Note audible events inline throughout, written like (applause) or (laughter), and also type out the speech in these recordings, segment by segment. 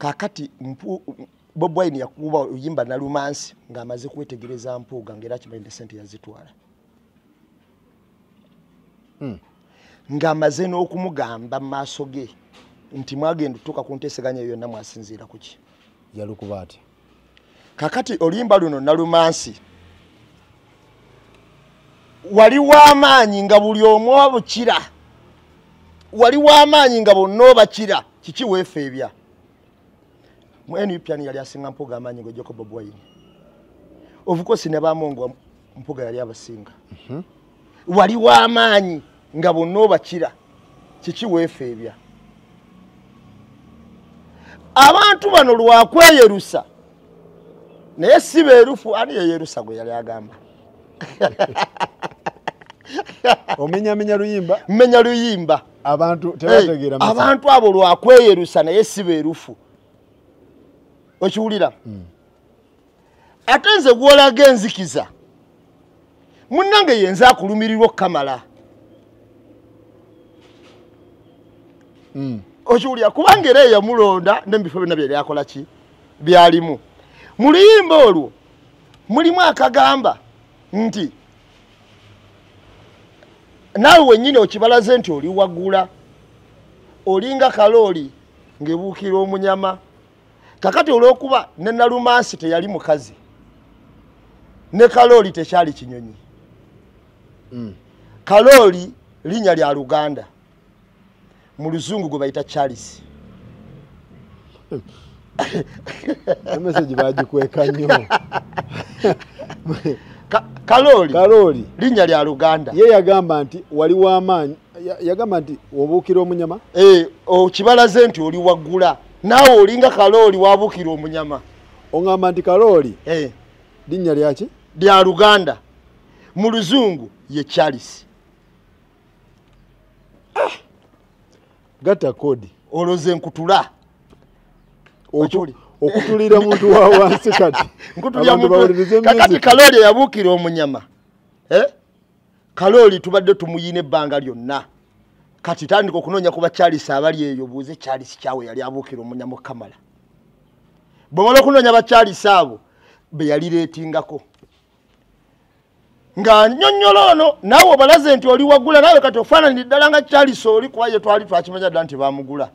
kakati bob wine yakuba oluyimba nalumansi ngaamaze kwetegereza mpuuga ngaera kimanyide sente yazitwala hmm. ngaamaze n'okumugamba mu maaso ge nti mwagenda otuuka ku nteeseganya yonna mwasinziira ku ki yalukuba ati kakati oluyimba luno nalumansi waliwo amaanyi nga buli omu obukira waliwo amaanyi nga bonna obakira kiki weefeebya mu NUP ani yali asinga mpoga amanyi ngo Jacob Bwaini ofukosi ne bamongwa mpoga yali abasinga mhm wali wa amanyi nga bonno bakira kiki wefebya abantu bano lwakwe Yerusa naye si beerufu ani ye Yerusa gwe yali agamba (laughs) omenyamenya luyimba menya luyimba abantu tebategeera abantu abo lwakwe Yerusa naye si beerufu okiwulira ate nze gwolaga enzikiza munnange yenze akulumirirwa okukamala okiwulira kubanga era eyamulonda nebifo byonna byebyakola ki byalimu mu luyimba olwo mulimu akagamba nti naawe wenyini okibalaze nti oli wagula olinga kaloli ngebuukira omunyama kakati olw'okuba ne nalumansi teyali mukazi ne kalooli tekyali kinyonyi mm. kalooli linnya lya luganda mu luzungu gwe bayita charles (laughs) emesegi bagikweka nnyo kalooli linnya lya luganda ye yagamba nti waliwo amaanyi yagamba nti obuukira omunyama eh, okibalaze nti oli waggula nawe olinga kalooli wabukira omunyama oŋamba nti kalooli hey. Eh. linnya lyaki lya luganda mu luzungu ye charles ah. gatta kodi oloze nkutula okutulira muntu wawansi kati (laughs) kati kalooli yabukira omunyama eh? kalooli tubadde tumuyina ebbanga lyonna kati tandika okunoonya kuba kyalisa abali eyo buuze kyalisi kyawe yali abuukira omunyamukamala bwemala okunoonya bakyalisa abo beyalireetingako nga nnyonnyolo ono naawe obalaze nti oli wagula naawe kati ofaananire ddala nga kyalisa oli kuba ye twali twakimanya dda nti baamugula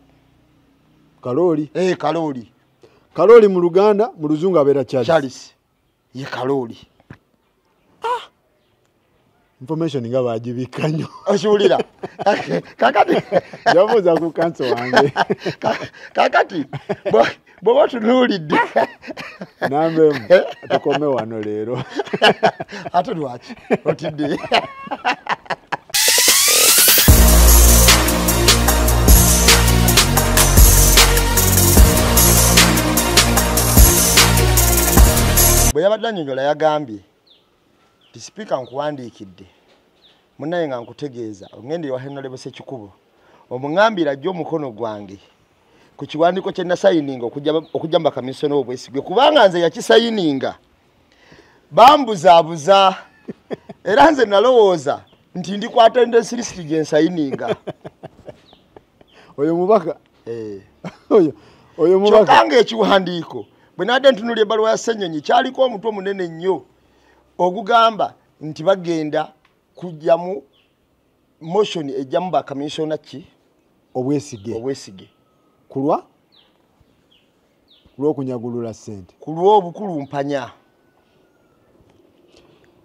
kalooli eh, kalooli kalooli mu luganda mu luzungu abeera kyalisi ye kalooli information nga bagibika nnyo (laughs) okiwulira kakati (laughs) yabuuza ku kansa wange kakati bwoba otunuulidde nambeemu tukome wano leero (laughs) ate lwaki otidde bwe yabadde annyonyola yagambye tisipiika nkuwandiikidde munaye nga nkutegeeza oŋgendere wa henolebo sekikubo omuŋambire ajja omukono gwange ku kiwandiiko kye nasayininga okujja mu bakamisona obwesigwe kubanga nze yakisayininga bambuzaabuza (laughs) era nze nalowooza nti ndikwatanira ensirisiri gye nsayininga (laughs) oyo mubaka eh. (laughs) kyokanga ekiwandiiko bwe nadde ntunulya ebbaluwa ya senyonyi kyaliko omutwe munene nnyo ogugamba nti bagenda kujjamu motion ejjamu bakamisona ki obwesige obwesige kulwa lwokunyagulula sente kulwa obukulumpanya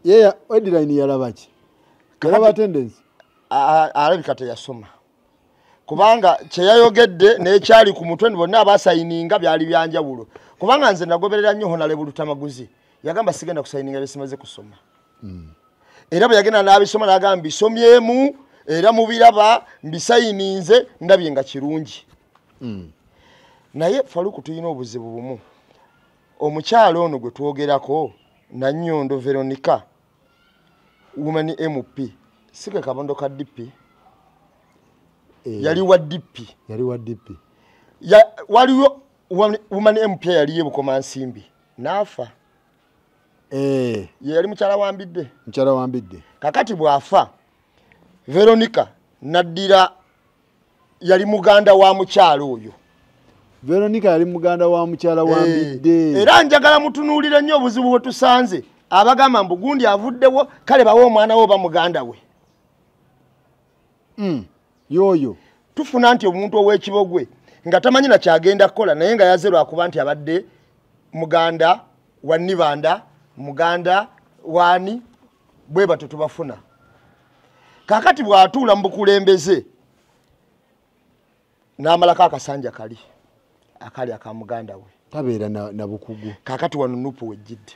ye yeah, edline yalabaki yalabatendensi ah, ah, alabika teyasoma kubanga kyeyayogedde nekyali ku mutwe ni bonna abasayininga byali byanjawulo kubanga nze nagoberera nnyo honalebulutamaguzi yagamba sigenda kusayininga byesimaze kusoma era bwe yagenda nabisoma nagamba mbisomyemu era mubiraba mbisayininze ndabye nga kirungi naye faluku tulina obuzibu bumu omukyalo ono gwe twogerako nanyondo veronica woman mp sike kabondo ka dp eh. yali wa dp yali wa dp waliwo woman mp yaliyo bukoma nsimbi naafa Eh. ye yali mukyala wambidde mukyala wambidde kakati bwafa veronica naddira yali muganda wa mukyala oyo veronica yali muganda wa mukyala wambidde eh. era njagala mutunuulire nnyo obuzibu bwe tusanze abagamba mbugundi avuddewo kale bawe omwana we oba muganda we hmm. yoyo tufuna nti omuntu ow'ekibogwe nga tamanyi nakyagenda kukola naye nga yaze lwakuba nti abadde muganda wa nibanda muganda wani bwe batyo tubafuna kakati bwatuula mu bukulembeze n'amalako akasanja kali akali aka muganda we tabeera nabukugu kakati wano nupu wejjidde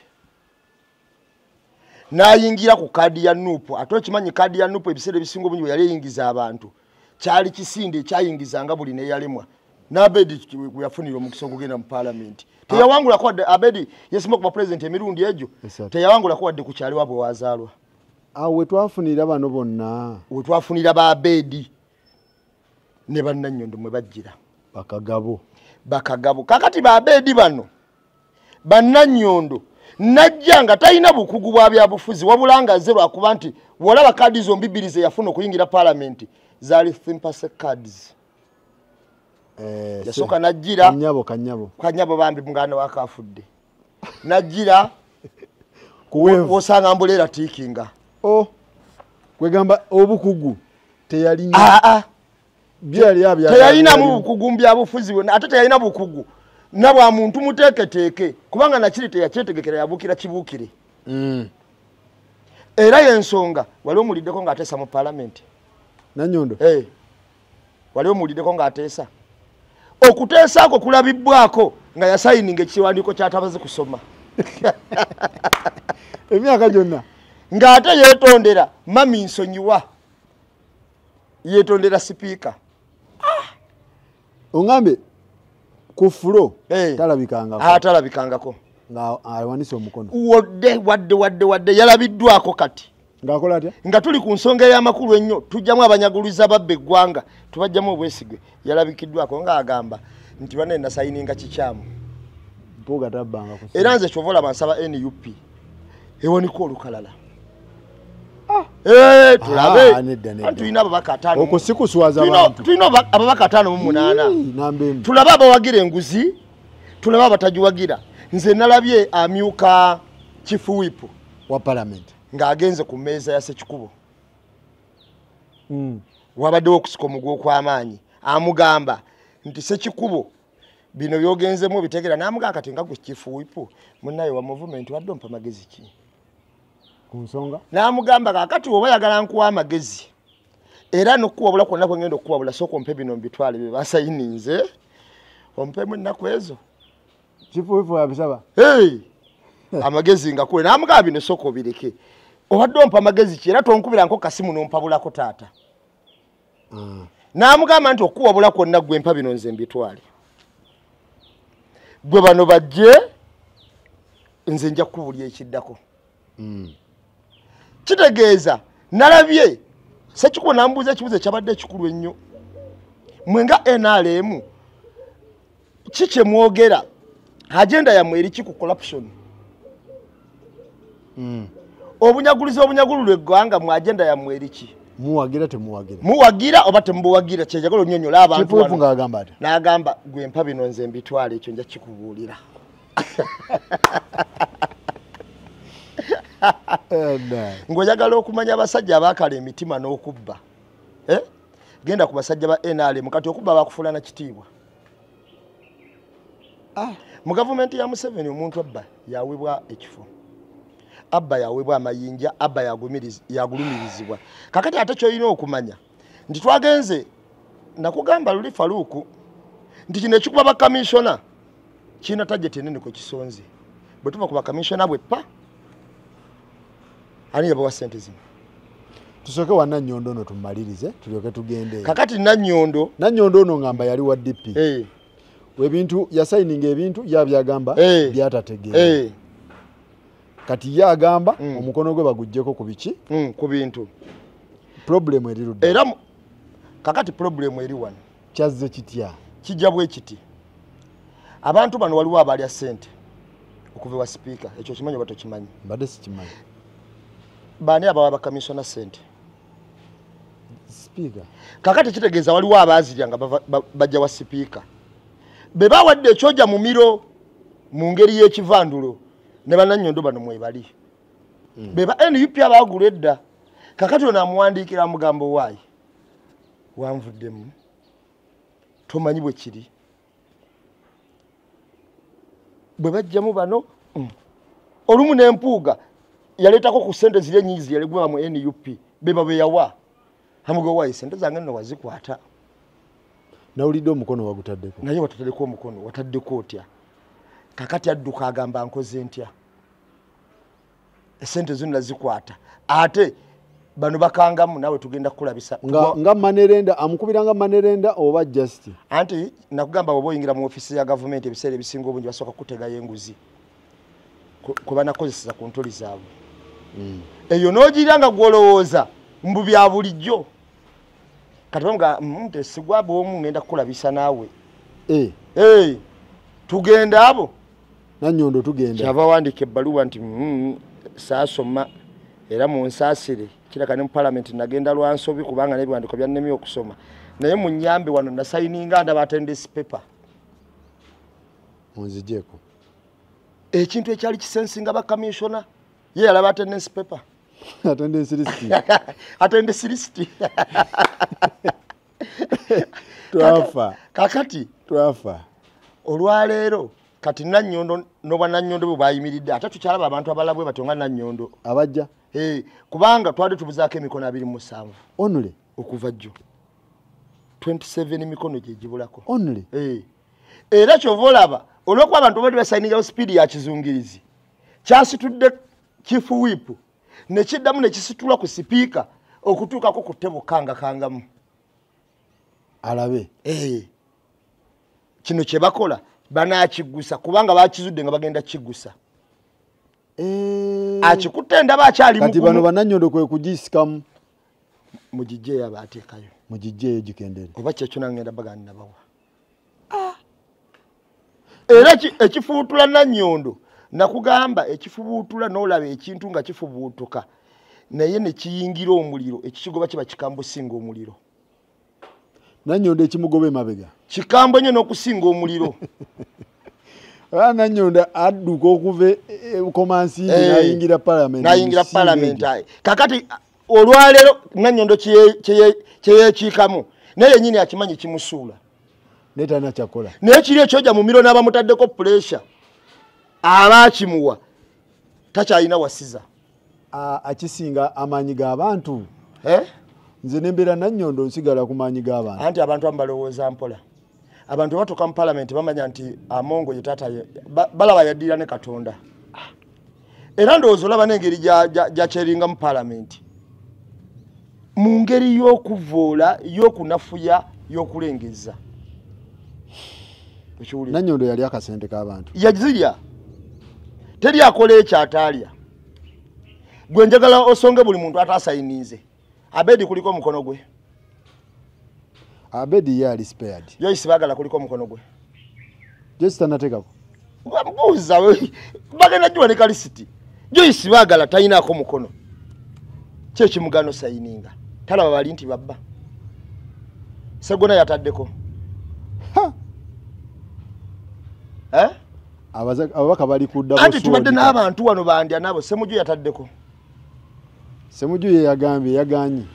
nayingira ku kaadi ya nupu ate okimanyi kaadi ya nupu ebiseera ebisinga obungi bwe yali eyingiza abantu kyali kisinde ekyayingizanga buli neyalemwa n'abedi weyafunira omukisa ogugenda mu palamenti teyawangulako wadde abedi yesimu okuba purezidenti emirundi egyo teyawangulako wadde kukyaliwa bwe wazaalwa awo wetwafunira bano bonna wetwafunira ba abedi ne bannanyondo mwe bajjira bakagabo bakagabo kakati ba abedi bano bannanyondo najja nga talina bukugu bwa byabufuzi wabula nga ze lwakuba nti walaba kaadi zombibiri zeyafuna okuyingira palamenti zaali thimpase cards eh, yasoka najira kanyabo kanyabo kanyabo bambi mugano wakafudde najira (laughs) osanga mbulera tikinga o oh. kwegamba obukugu teyalina ah, ah. teyalina mubukugu mbyabufuzi wona ate teyalina bukugu nabwa muntu muteeketeeke kubanga nakiri teyakyetegekera yabukira kibukire mm. era yensonga wali omuliddeko ngaateesa mu palamenti nanyondo hey. Eh. wali omuliddeko ngaateesa okuteesa ako kulabibwako nga yasayini ngaekiwandiiko kyatabaze kusoma (laughs) emyaka gyonna ng'ate yeetondera mami nsonyiwa yeetondera sipiika ah! oŋambe ku fulo eh. talabikangatalabikangako ah, ngaawanise omukono wadde wadde wadde wadde yalabiddwako kati ngakola atya nga tuli ku nsonga ey'amakulu ennyo tujjamu abanyaguliza babba eggwanga tubajjamu obwesige yalabikiddwako ngaagamba nti bane nasayininga kikyamu era nze kyova olaba nsaba nup ewaniko olukalala ah! ah, tulabeabaka ataano mumunaana tulabe abawagira enguzi tulabe abatagiwagira nze nalabye amyuka kifuwipu wa palamenti ng'agenze ku mmeeza ya sekikubo hmm. wabaddewo okusika omugwa okw'amaanyi amugamba nti sekikubo bino byogenzemu obitegera namugaa kati nga gwe chief whip munaye wa movement wadde ompa magezi ki kunsonga namugamba kakati oba yagala nkuwa amagezi era nokukuwabula kwonna kwengenda okukuwabula sooka ompe bino mbitwale byebasayininze ompemu ennaku ezo chief whip yabisaba hey! (laughs) amagezi nga kule namugaba bino soko obireke obadde ompa amagezi ki era tonkubira nko kasimu nompabulako taata mm. namugamba nti okuwabula kwonna gwe mpa bino nze mbitwale gwe bano bajje nze nja kukubulya ekiddako mm. kitegeeza nalabye sekikuba nambuuza ekibuzo ekyabadde ekikulu ennyo mwenga nrm kikyemwogera agenda yamwe eriki ku corruption obunyaguliza obunyagululu eggwanga mu agenda yammwe eriki muwagira temuwagira muwagira oba temubuwagira kyenjagala onyonyola abantunagamba n'agamba gwempa bino nze mbitwala ekyo njakikubuulira eh, ngaoyagala okumanya abasajja abaakala emitima n'okubba eh? genda ku basajja ba nrm kati okubba bakufuulana kitiibwa ah. mu gavumenti ya museveni omuntu abba yawebwa ekifo abba yaweebwa amayinja abba yagulumirizibwa kakati ate kyolina okumanya nti twagenze nakugamba luli faluuku nti kino ekikuba bakamishona kiina tajeti enene kwekisonze bwe tuva ku bakamishona bwe pa ani yabawa sente zino tusooke wa nanyondo ono tumalirize tulyoke tugende kakati nanyondo nanyondo ono ngamba yali wa dp eh. ebintu yasayininga ebintu yabyagamba eh. byatategeera eh. kati ye agamba mm. omukono gwe baguggyeko ku biki mm, ku bintu problemu eri ludd era kakati problemu eri wano kyazze kitya kijja bwe kiti abantu bano waliwo abalya ssente okuva ewa sipiika ekyo kimanyi oba tokimanyi mbadde sikimanyi baani abawa bakamisona ssente sipiika kakati kitegeeza waliwo abaazirya nga bajja wa sipiika be bawadde ekyoja mu miro mu ngeri y'ekivandulo ne bananyondo bano mwebali mm. beba nup abaagula edda kakati ono amuwandiikira mugambo waayi wanvuddemu tomanyi bwe kiri bwe bajjamu bano mm. olumu n'empuuga yaleetako ku sente ziri enyingi ziyalegwewa mu nup beba bwe yawa amugao waayi sente zange nno wazikwata nawulidde omukono wagutaddeko naye watataddeko omukono wataddeko otya kakati adduka agamba nkoze ntya esente zino nazikwata ate bano bakangamu nawe tugenda kukulabisa nga manerenda amukubiranga manerenda oba just anti nakugamba oba oyingira mu ofisi ya gavumenti ebiseera ebisinga obungi basooka kutegayo enguzi kuba nakozeseza ku ntoli zaabwe hmm. eyo nogira nga gwolowooza mbu bya bulijjo kati bamuga mm, sigwabe omu ngenda kukulabisa naawe eh. eh, tugenda abo nanyondo tugenda kyava wandika ebbaluwa nti hmm, saasoma era munsaasire kiraka ne mu palamenti nagenda lwansobi kubanga nebiwandiko byannemi okusoma naye munyambe wano nasayininga ndabatendesi pepa munzijeko ekintu ekyali kisensinga bakamishona ye yalaba atendensi pepa (laughs) atendensi lisiti (laughs) (laughs) twafa kakati twafa olwaleero kati nannyondo noba nannyondo bwe bayimiridde ate tukyalaba abantu abalabwe batonga nannyondo abajja kubanga twali tubuzaako emikono abiri musanvu onule okuva jjo 27 mikono gyegibulako onule era kyova olaba olwokuba abantu abadde basayiningao sipiidi ya kizungirizi kyasitudde kifuwipu nekiddamu nekisitulwa ku sipiika okutuukako ku ttebo kangakangamu alabe kino kyebakola banakigusa kubanga bakizudde nga bagenda kigusa eh. akikutte ndaba akyalikati bano bananyondo kwe kugisikamu mugijeeyo aba ateekayo mugijeeyo gikendere oba kyekyo nagenda baganinabawa ah. era ekifubutula nanyondo nakugamba ekifubutula nolaba ekintu nga kifubutuka naye nekiyingira omuliro ekikigoba kiba kikambusinga omuliro nanyonda ekimugoba emabega kikambwe nyo n'okusinga omuliro a (laughs) ah, nanyonda adduka okuva e, e, komansinayingira eh, palamentnayingira palament aye kakati olwaleero nanyondo kyeyekiikamu naye yenyini akimanyi kimusuula naye talinakyakola naye kiri ekyoja mumiro n'abamutaddeko puresure aba akimuwa takyalina wasiza akisinga amaanyi g'abantu eh? nze nembeera nanyondo nsigala kumaanyi gabantu anti abantu abamu balowooza mpola abantu batuka mu palamenti bamanya nti amongo yetaata balaba yaddira ne katonda era ndowooza olaba nengeri gyakyeringa mu palamenti mu ngeri y'okuvoola y'okunafuya y'okulengeza nanyondo yali akasente k'abantu yazirya teri akola ekyo ataalya gwe njagala osonge buli muntu ataasayininze Abedi kuliko mukono gwe. Abedi ye ali spared. Yo isibagala kuliko mukono gwe. Just anateka ko. Mbuza we. Bagana jua ne kalisiti. Jo isibagala tayina ko mukono. Chechi mugano saininga. Tala babali nti babba. Segona yataddeko. Ha. Eh? Abaza abaka bali kudda bosu. Ati tubadde n'abantu wano bandi anabo semuju yataddeko. semuju ye yagambye yaganye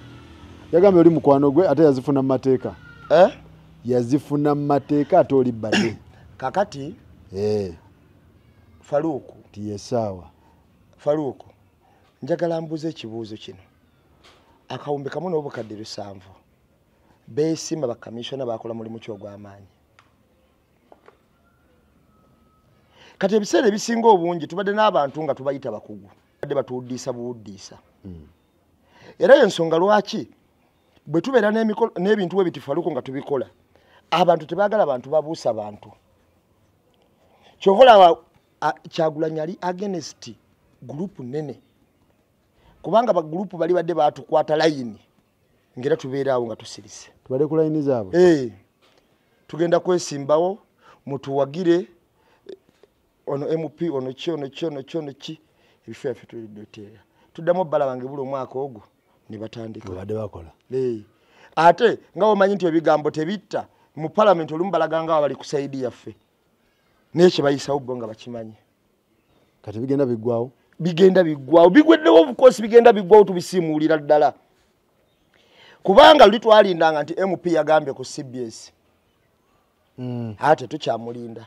yagambye oli mukwano gwe ate yazifuna mumateeka eh? yazifuna mumateeka ate oli bade (coughs) kakati eh. faluku tiyesaawa faluku njagala mbuuza ekibuuzo kino akawumbi kamu n'obukadde bisanvu beesimba bakamisona bakola mulimu ki ogw'amaanyi kati ebiseera ebisinga obungi tubadde n'abantu nga tubayita bakugu bade batuudisa buudisa era ensonga lwaki bwe tubeera n'ebintu webitifaluko nga tubikola abantu tebaagala bantu babuusa bantu kyokola kyagulanyali agenest gurupu nene kubanga bagurupu bali badde batukwata layini ngaera tubeeraawo nga tusirise eh, tugenda kwesimbawo mutuwagire ono mp ono ki ono ki ono ki ono ki ebifo byaffe tulidoteera tuddamu obbala bange buli omwaka ogwo ne batandikaadebakola ate nga bamanyi nti ebigambo tebitta mu palamenti olumu balagangawo bali ku saidi yaffe naye kyebayisawo bo nga bakimanyi kati bigenda biggwawo bigenda biggwawo bigweddewo obukosi bigenda biggwawo tubisimuulira ddala kubanga luli twalindanga nti mp yagambye ku cbs hmm. ate tetukyamulinda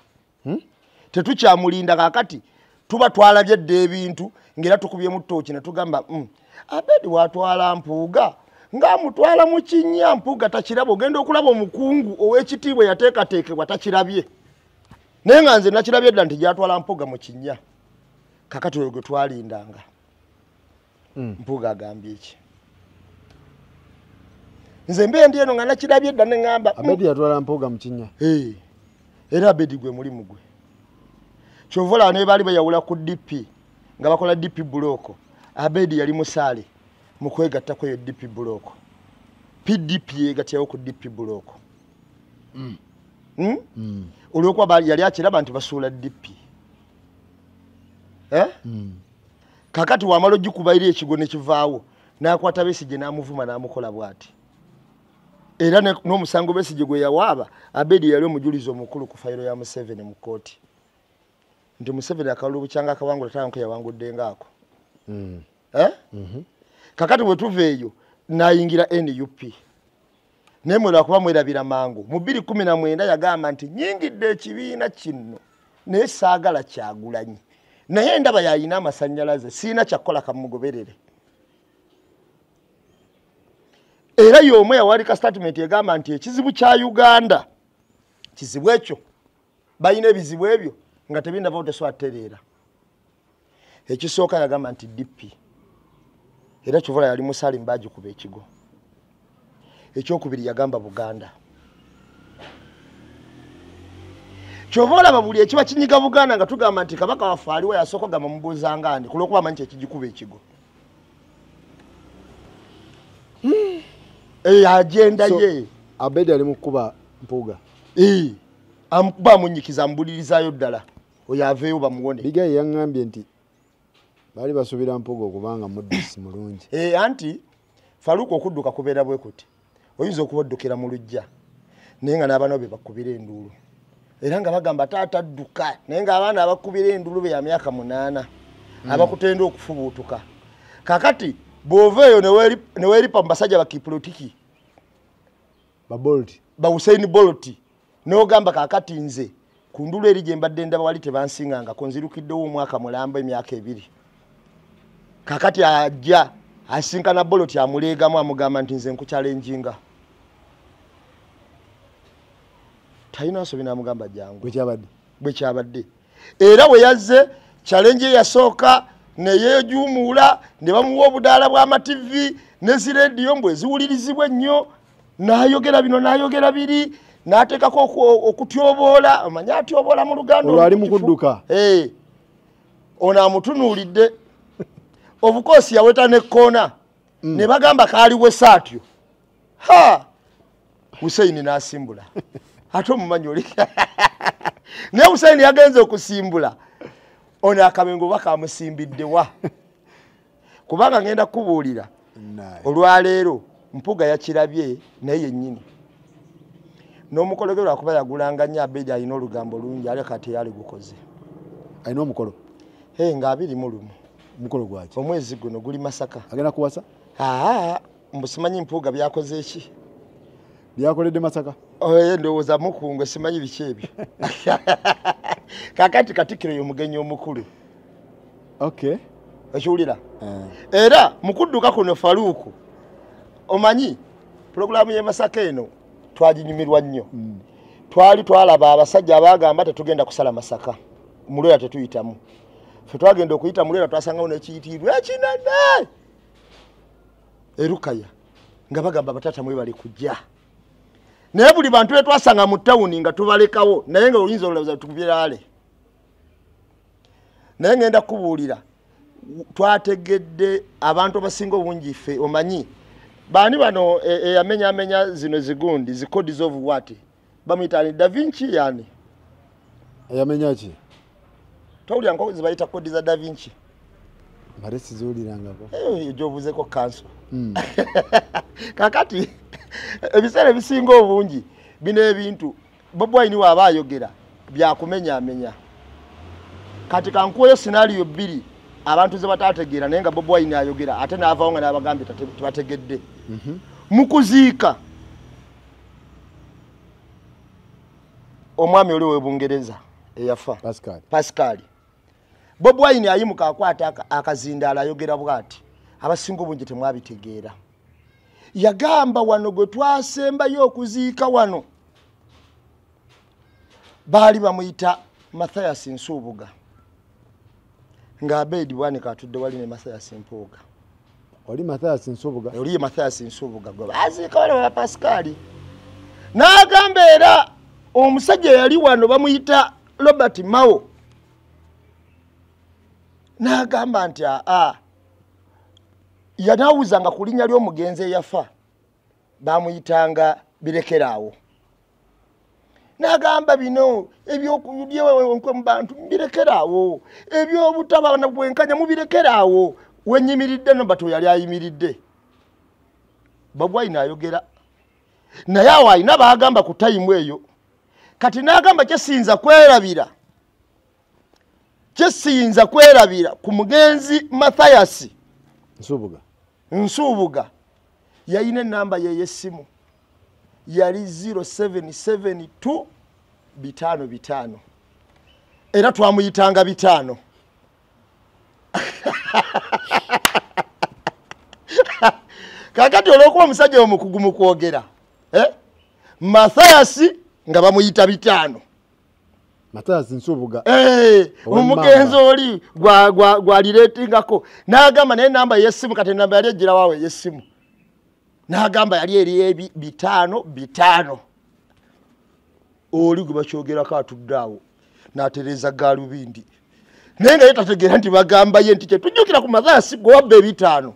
hmm? tetukyamulinda kakati tuba twalabye dde ebintu ngaera tukubye mu ttooki ne tugamba mm. abedi watwala mpuuga ngaamutwala mu kinnya mpuuga takiraba ogenda okulaba omukungu ow'ekitiibwa yateekateekebwa takirabye naye nga nze nakirabye dda nti gyatwala mpuuga mu kinnya kakati oyo gwe twalindanga mm. mpuuga agambye ki nze mbe ndi eno nga nakirabye dda neŋŋambaeyatwala mm. mpuuga mu kinnya era abedi gwe mulimu gwe hey. kyovola nebali bayawula ku dp nga bakola dp buloko abedi yali musaale mukwegattaku eyo dp buloko pdp yegatyawo ku dp buloko mm. mm? mm. olwokuba yali akiraba nti basuula dp eh? mm. kakati wamala ogikubaire ekigo nekivaawo nakwata besije namuvuma namukola bwati era n'omusango besije gwe yawaaba abedi yali omujulizi omukulu ku fayiro ya museveni mu kooti nti museveni akalulu bukyanga akawangula tayanku yawanguddengaako mm. eh? mm-hmm. kakati bwetuva eyo nayingira nup naye mwelwakuba mwerabira mangu mu 219 yagamba nti nyingidde ekibiina kino naye saagala kyagulanyi naye endaba yayina amasanyalaze siina kyakukola kamugoberere era yoomu yawalika statement egamba nti ekizibu kya uganda kizibu ekyo balina ebizibu ebyo nga tebindavao teswatereera ekisooka yagamba nti dp era kivula yali musaali mbagikuba ekigo ekyokubiri yagamba buganda kyova olaba buli ekiba kinyiga buganda nga tugamba nti kabaka waffe aliwo yasooka gamba mubuuzangandi kulwokuba manyi kyekigikuba ekigo hmm. eh, agenda ye abedi ali mukuba mpuga eh, amukuba amunyikiza mbulirizayo ddala oyoaveeyo bamuwone bigayi yaŋŋambye nti baali basuubira mpogo okubanga muddusi mulungi eh, anti faluuka okudduka kubeera bwe kuti oyinza okuba oddukira mu lujja naye nga n'abaana be bakubira enduulu era nga bagamba taata dduka naye ngaabaana abakubira enduulu be ya myaka munaana hmm. abakutenda okufubuutuka kakati bwova eyo neweripa mu basajja bakiplotiki babolt bahusein bolt n'ogamba kakati nze kundulu eri gyembadde ndaba wali tebansingangako nzirukiddewo omwaka mulamba emyaka ebiri kakati ajja asinkana boloti amuleegamu amugamba nti nze nkukyalenjinga talinansobi namugamba jangu bwekyabadde era weyazze kyalenji eyasooka neyejumuula ne bamuwa obudaala bw'amativi neziradiyo mbwe ziwulirizibwa ennyo nayogera bino nayogera biri n'ateekako okutyoboola omanye atyoboola mu luganda olwali mukudduka eh, ono amutunuulidde obukoosi yaweta nekkoona mm. ne bagamba kaaliwesa atyo ha husaini n'asimbula (laughs) ate omumanyi oli (laughs) naye husaini yagenze okusimbula ono akabenga oba kamusimbiddewa kubanga ŋŋenda kukubuulira olwaleero mpuga yakirabye naye yennyini n'omukologero akuba yagulanga nnyo abeedi alina olugambo lungi ale kati yali gukoze alina omukolo e nga abiri mu lumu omukolo gwaki omwezi guno guli masaka agenda kuwasa aa mbusimanyi mpuuga byakoze eki byakoledde masaka e ndowooza mukungwe simanyi biki ebyo (laughs) kakati katikiro yomugenyi omukulu oka okiwulira eh. era mukudduka kuno faluuku omanyi pulogulaamu y'emasaka eno twaginyumirwa nnyo mm. twali twalaba abasajja abagamba tetugenda kusala masaka mulwera tetuyitamu fe twagenda okuyita mulwera twasangawo nekiyitirwa ekinana eh, erukaya nga bagamba abataata mwe bali kujja naye buli bantu betwasanga mu tawuni nga tubalekawo naye nga oyinza olulabuza tubiraale naye ngenda kukubuulira twategedde abantu abasinga obungi ffe omanyi bani bano eyamenya e, e amenya zino zigundi zikodi zovu wati bamuyita ani da vinci yani eyamenyaki twawulira nko zibayita kodi za da vinci mare siziwulirangako egyobuzeko kanso mm. (laughs) kakati ebiseera ebisinga obungi bino ebintu bobi waini waaba ayogera byakumenyaamenya kati kankuwayo senario bbiri abantu ze bataategeera naye nga bob wine ayogera ate naavawo nga nabagambye tebategedde mukuziika omwami oli webungereza eyafa pasikali bob wine ayimuka akwata akazindaala ayogera bwati abasinga obungi temwabitegeera yagamba wano gwe twasembayo okuziika wano baali bamuyita mathayas nsuubuga mm nga abedi bwanika atudde wali ne mathayas mpuuga oli mathayas nsubuga oliye mathayas nsubuga gobaazikawale wa pasikali n'agamba era omusajja yali wano bamuyita robert mao n'agamba nti aa yanawuzanga ku linnya ly'omugenzi eyafa bamuyitanga birekeraawo nagamba bino ebyokuyudyewenkwe mu bantu mubirekeraawo ebyobutabana bwenkanya mubirekeraawo wenyimiridde no bato yali ayimiridde babwa ayina ayogera naye awo ayina bagamba ku tayimu eyo kati nagamba kyesiyinza kwerabira kyesiyinza kwerabira ku mugenzi mathayasi nsubuga nsubuga yayina enamba yeyesimu yali 0772 bitano era twamuyitanga bitano (laughs) kakati olwokuba omusajja omukugu mu kwogera eh? mathayasi nga bamuyita bitaano eh, omugenzi oli gwalireetingako n'agamba naye enamba yesimu kati enamba yali ejirawaawe yesimu n'agamba yali eri bitaano bitaano oli gwe bakyogerako atudde awo n'atereeza gaalubindi naye nga ye tategeera nti bagamba ye nti kyetujjukira ku mazaasi gwe wabba ebitaano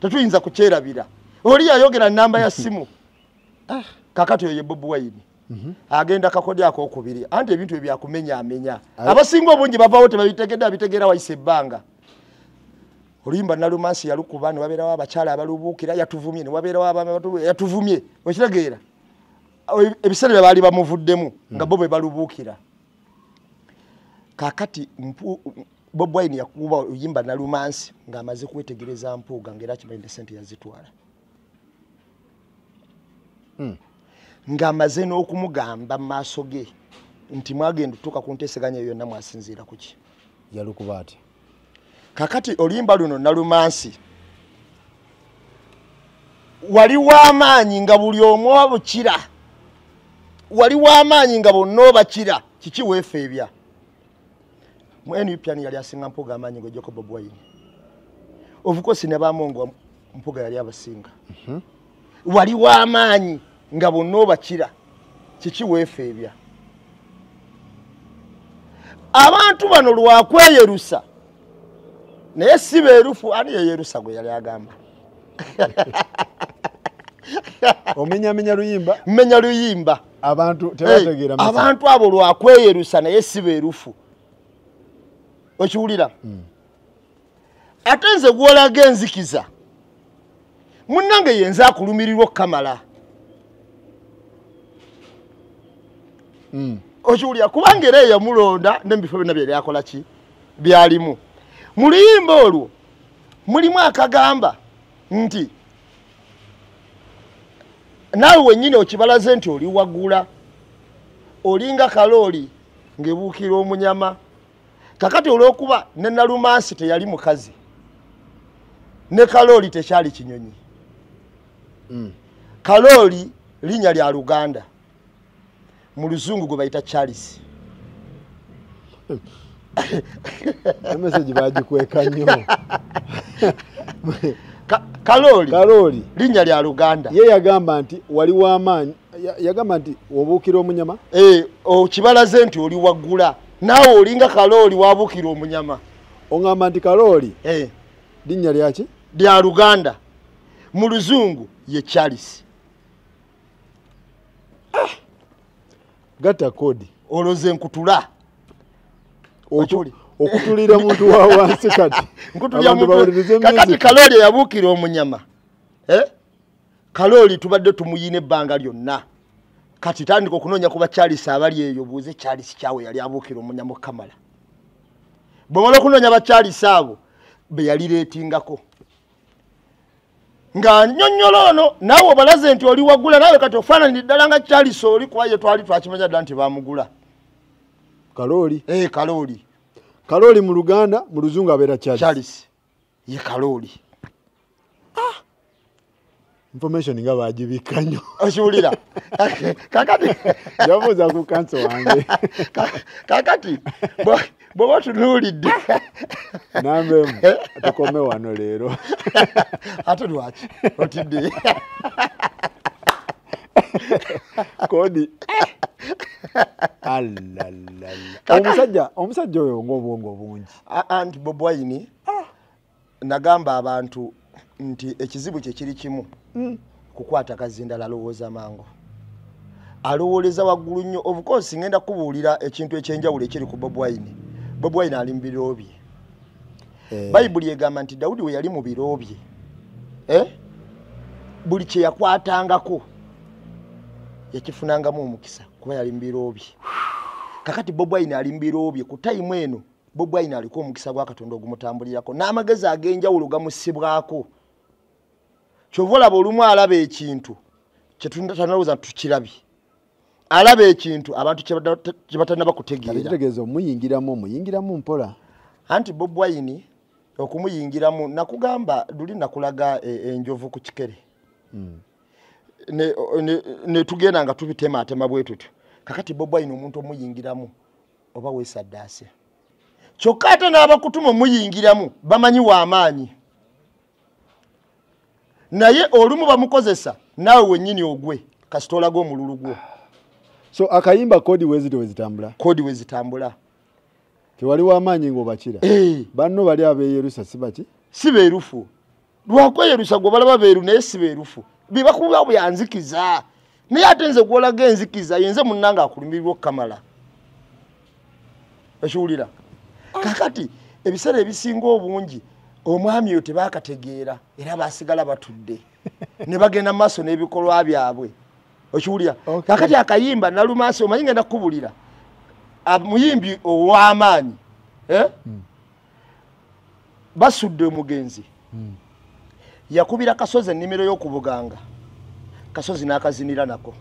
tetuyinza kukyerabira oli yayogera namba ya simu (laughs) ah. kakati oyo ye bobu wayini mhm. agenda kakodyako okubiri anti ebintu ebyakumenyaamenya abasinga obungi bavaawo tebabitegedde abitegeera wayise ebbanga oluyimba nalumansi yalukuba newabeerawo abakyala abalubuukira yatuvumye newabeerawo yatuvumye okiregeera ebiseera bye baali bamuvuddemu nga bo bwe balubuukira kakati bob wine yakuba oluyimba nalumansi ngaamaze kwetegereza mpuuga ngaera kimanyide sente yazitwala hmm. ngaamaze n'okumugamba mu maaso ge nti mwagenda okutuuka ku nteeseganya eyo yonna mwasinziira ku ki yalukuba ati kakati olimba luno nalumansi waliwo amaanyi nga buli omu obukira waliwo amaanyi nga bonna obakira kiki weefeebya mnupan yali asinga mpuga amaanyi nga jacob bwaini ofukosi nebamongwa mpuga yali abasinga mhm. waliwo amaanyi nga bonna obakira kiki weefeebya abantu bano lwakweyerusa naye si beerufu ani ye yerusa gwe yali agamba (laughs) omenyamenya luyimba mmenya luyimba abantu abo lwakweyerusa naye si beerufu okiwulira hmm. ate nze gwolaga enzikiza munnange yenze akulumirirwa okukamala hmm. okiwulira kubanga era eyamulonda nemubifo byona byeryakola ki byalimu muliyimba olwo mulimu akagamba nti naawe wenyini okibalaze nti oli wagula olinga kaloli ngebuukira omunyama kakati olwokuba ne nalumansi teyali mukazi ne kaloli tekyali kinyonyi hmm. kaloli linnya lya luganda mu luzungu gwe bayita charles hmm. (coughs) message baji kuweka nyo. (laughs) Kalori. Kalori. Linya lya Luganda. Ye yagamba nti wali wa amanyi yagamba nti obukira omunyama. Eh, okibalaze nti oli wagula. Nawe olinga kalori wabukira omunyama. Ongamba nti kalori. Eh. Linya lya ki? Dia Luganda. Mu luzungu ye Charles. Ah. Gata kodi. Oloze nkutula. okutulira muntu wawansi katikati kaloli eyabuukira omunyama kaloli tubadde tumuyina ebbanga lyonna kati tandika okunoonya kuba kyalisi abali eyo buuze kyalisi kyawe yali abuukira omunyama kamala bwemala okunoonya bakyalisi abo beyali leetingako nga nyonyolo ono naawe obalaze nti oli wagula naawe kati ofaananidde ddala nga kyalisi oli kuba ye twali twakimanya ddala nti bamugula kalooli e eh, kalooli kalooli mu luganda mu luzungu abeera charles ye kalooli ah! information nga bagibika nnyo okiwulira (laughs) kakati yabuuza ku kanso wange (laughs) kakati bwoba otunuulidde nambe eh? tukome wano leero (laughs) ate lwaki otidde (laughs) kodi (laughs) omusajja omusajja oyo ngaobwongo obungi anti bobwaini ah. nagamba abantu nti ekizibu kyekiri kimu mm. kukwata kazindala alowooza mangu alowooleza waggulu nnyo obukoosi ngenda kubuulira ekintu ekyenjawulo ekiri ku bobwaini bobwaini ali mubiroobye eh. bayibuli egamba nti dawudi we yali mubiroobye eh? buli kyeyakwatangako yakifunangamu omukisa kuba yali mbiroobye kakati bobwaine ali mbiroobye ku tayimu eno bobwaine aliko omukisa gwa katonda ogumutambulirako n'amagezi ag'enjawulo gamusibwako kyova olaba olumu alaba ekintu kyetutanalowooza tukirabye alaba ekintu abantu kyebatanaba kutegeeraegeeza omuyingiramu omuyingiramu mpola anti bobwaini okumuyingiramu nakugamba luli nakulaga e, e, enjovu ku kikere hmm. netugenda nga tubitematema bwetutyo kakati bobwaine omuntu omuyingiramu oba wesaddaase kyokka ate n'abakutuma omuyingiramu bamanyi waamaanyi naye olumu bamukozesa naawe wenyini ogwe kasitoolaga omululu gwo so akayimba kodi wezito wezitambula kodi wezitambula tewali waamaanyi ngaobakira eh. banno bali abeyerusa sibaki si beerufu lwakweyerusa gwe balaba beeru naye si beerufu bibakuba obuyanzikiza naye ate nze gwolaga enzikiza yenze munange akulumirirwa okukamala ekiwulira kakati ebiseera ebisinga obungi omwami oyo tebakategeera era basigala batudde (laughs) ne bagenda mu maaso n'ebikolwa byabwe okiwulira kakati akayimba nalumaasi omanyi ngenda kukubulira muyimbi ow'amaanyi eh? hmm. basudde omugenzi hmm. yakubira kasozi ennimiro y'oku buganga kasozi n'akazinira nako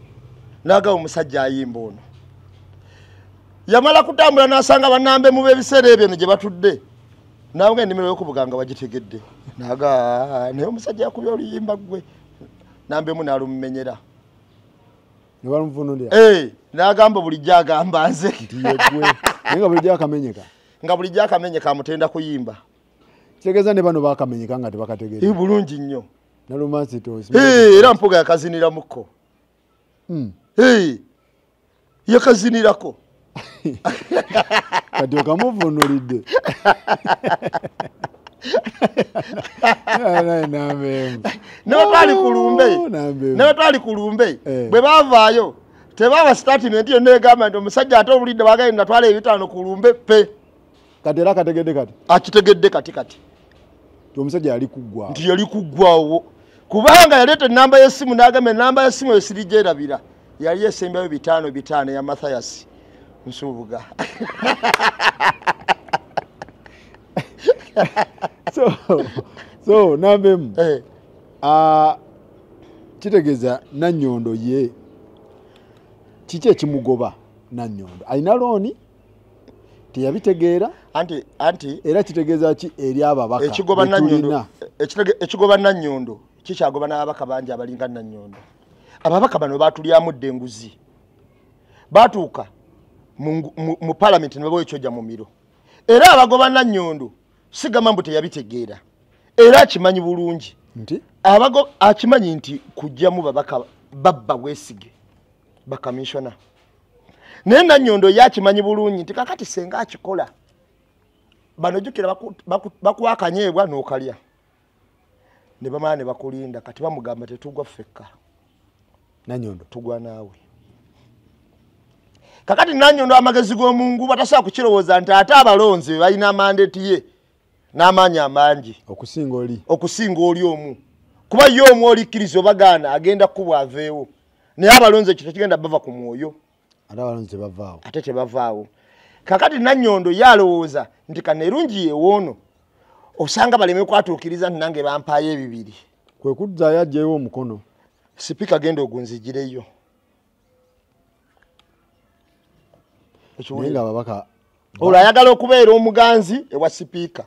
n'agaba omusajja ayimba ono yamala kutambula n'asanga banambe mu b'ebiseera ebyo ne gye batudde nawe ng'ennimiro y'oku buganga bagitegedde naga naye omusajja yakubya oluyimba ggwe nambemu n'alumumenyera n'agamba bulijjo agamba nze nga bulijjo akamenyeka amutenda kuyimba kitegeeza ne bano bakamenyeka nga tebakategeera bulungi nnyo era mpuga hmm. yakazinirako yakazinirako (laughs) kati okamuvunulidde nebatwali kulumbe bwe bavaayo tebaba statement yonna egamba nti omusajja ate obulidde bagaye natwala ebitaano kulumbe pe kati era akategedde kati akitegedde kati kati omusajja yali kuggwawo nti yali kuggwawo kubanga yaleeta enamba yesimu nagamba enamba yesimu esirijerabira yali esembayo bitaano bitaano ya mathayasi nsuubuga (laughs) so, so nambemu hey. uh, ah, kitegeeza nanyondo ye kiki ekimugoba nanyondo ayina looni teyabitegeera anti anti era kitegeeza ki eri ababakaekigoba nanyondo kikyagoba n'ababaka bangi abalinga nanyondo ababaka bano batulyamu dde enguzi batuuka mu palamenti nebaba ekyoja mu miro era abagoba nanyondo sigamba mbu teyabitegeera era akimanyi bulungi akimanyi nti kujjamu babaka babba bwesige bakamishona naye nanyondo ye akimanyi bulungi nti kakati senga akikola bano jukira bakuwa akanyeebwa nokalya ne bamala ne bakulinda kati bamugamba tetugwa ffekka nanyondo tugwa naawe kakati nanyondo amagezi g'omungu batasobola kukirowooza nti ate abalonzi balina amandeti ye n'amaanyi amangi okusinga oli okusinga oli omu kuba ye omu olikkiriza obagaana agenda kukubwa aveewo naye abalonzi ekyo tekigenda bava ku mwoyo ate abalonzi tebavaawo ate tebavaawo kakati nanyondo yalowooza nti kanerungi yewoono osanga baleme kwatuukiriza nange bampayo ebibiri kwekuddayo ajjayewo omukono sipiika genda ogunzigireyo naye ngaababaka olwo ayagala okubeera omuganzi ewa sipiika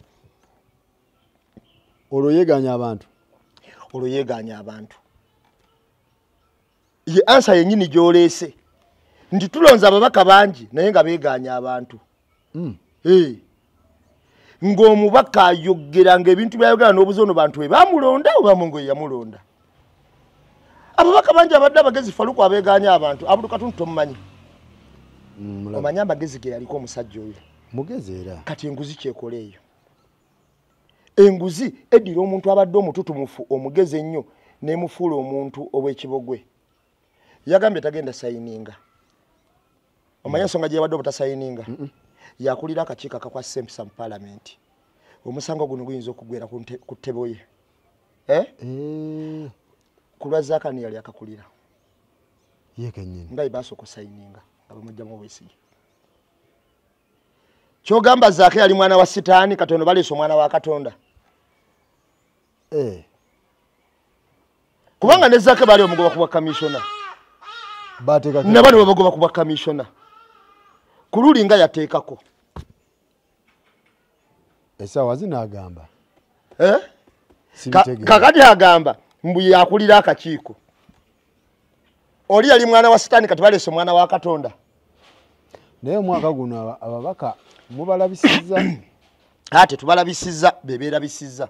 olwo yeganya abantu olwo yeganya abantu ye ansa yenyini gyoleese nti tulonze ababaka bangi naye nga beganya abantu hmm. ng'omubaka ayogera ngaebintu byayogera n'obuzono bantu be bamulonda obamungo yeyamulonda ababaka bangi abadde abagezi faluku abeganya abantu abulukatu ntomumanyi hmm, omanyi amagezi ge yaliko omusajja oyo kati enguzi kyekola eyo enguzi eddira omuntu abadde omututumufu omugezi ennyo nemufuula omuntu obwekibogwe yagambye tagenda sayininga omanye mm. ensonga gyeyabadde obutasayininga yakulira akakiiko akakwasisa empisa mu paalamenti omusango guno guyinza okugwera ku ttebo ye eh? eh. ku lwa zaakani yali akakulira nga ebaasooka osayininga nga bamugjamu obwesigi kyogamba zaako yali mwana wa sitaani katonda baleesa omwana wa katonda eh. kubanga ne zaako baali omugoba ku bwa kamishona nabo ne babagoba ku bwa kamishona kululi nga yateekako esawa zinagamba eh? kakati agamba mbu yakulira akakiiko oli yali mwana wa sitaani katibaleese omwana wa katonda naye omwaka guno ababaka mubalabisiza (clears throat) ate tubalabisiza bebeerabisiza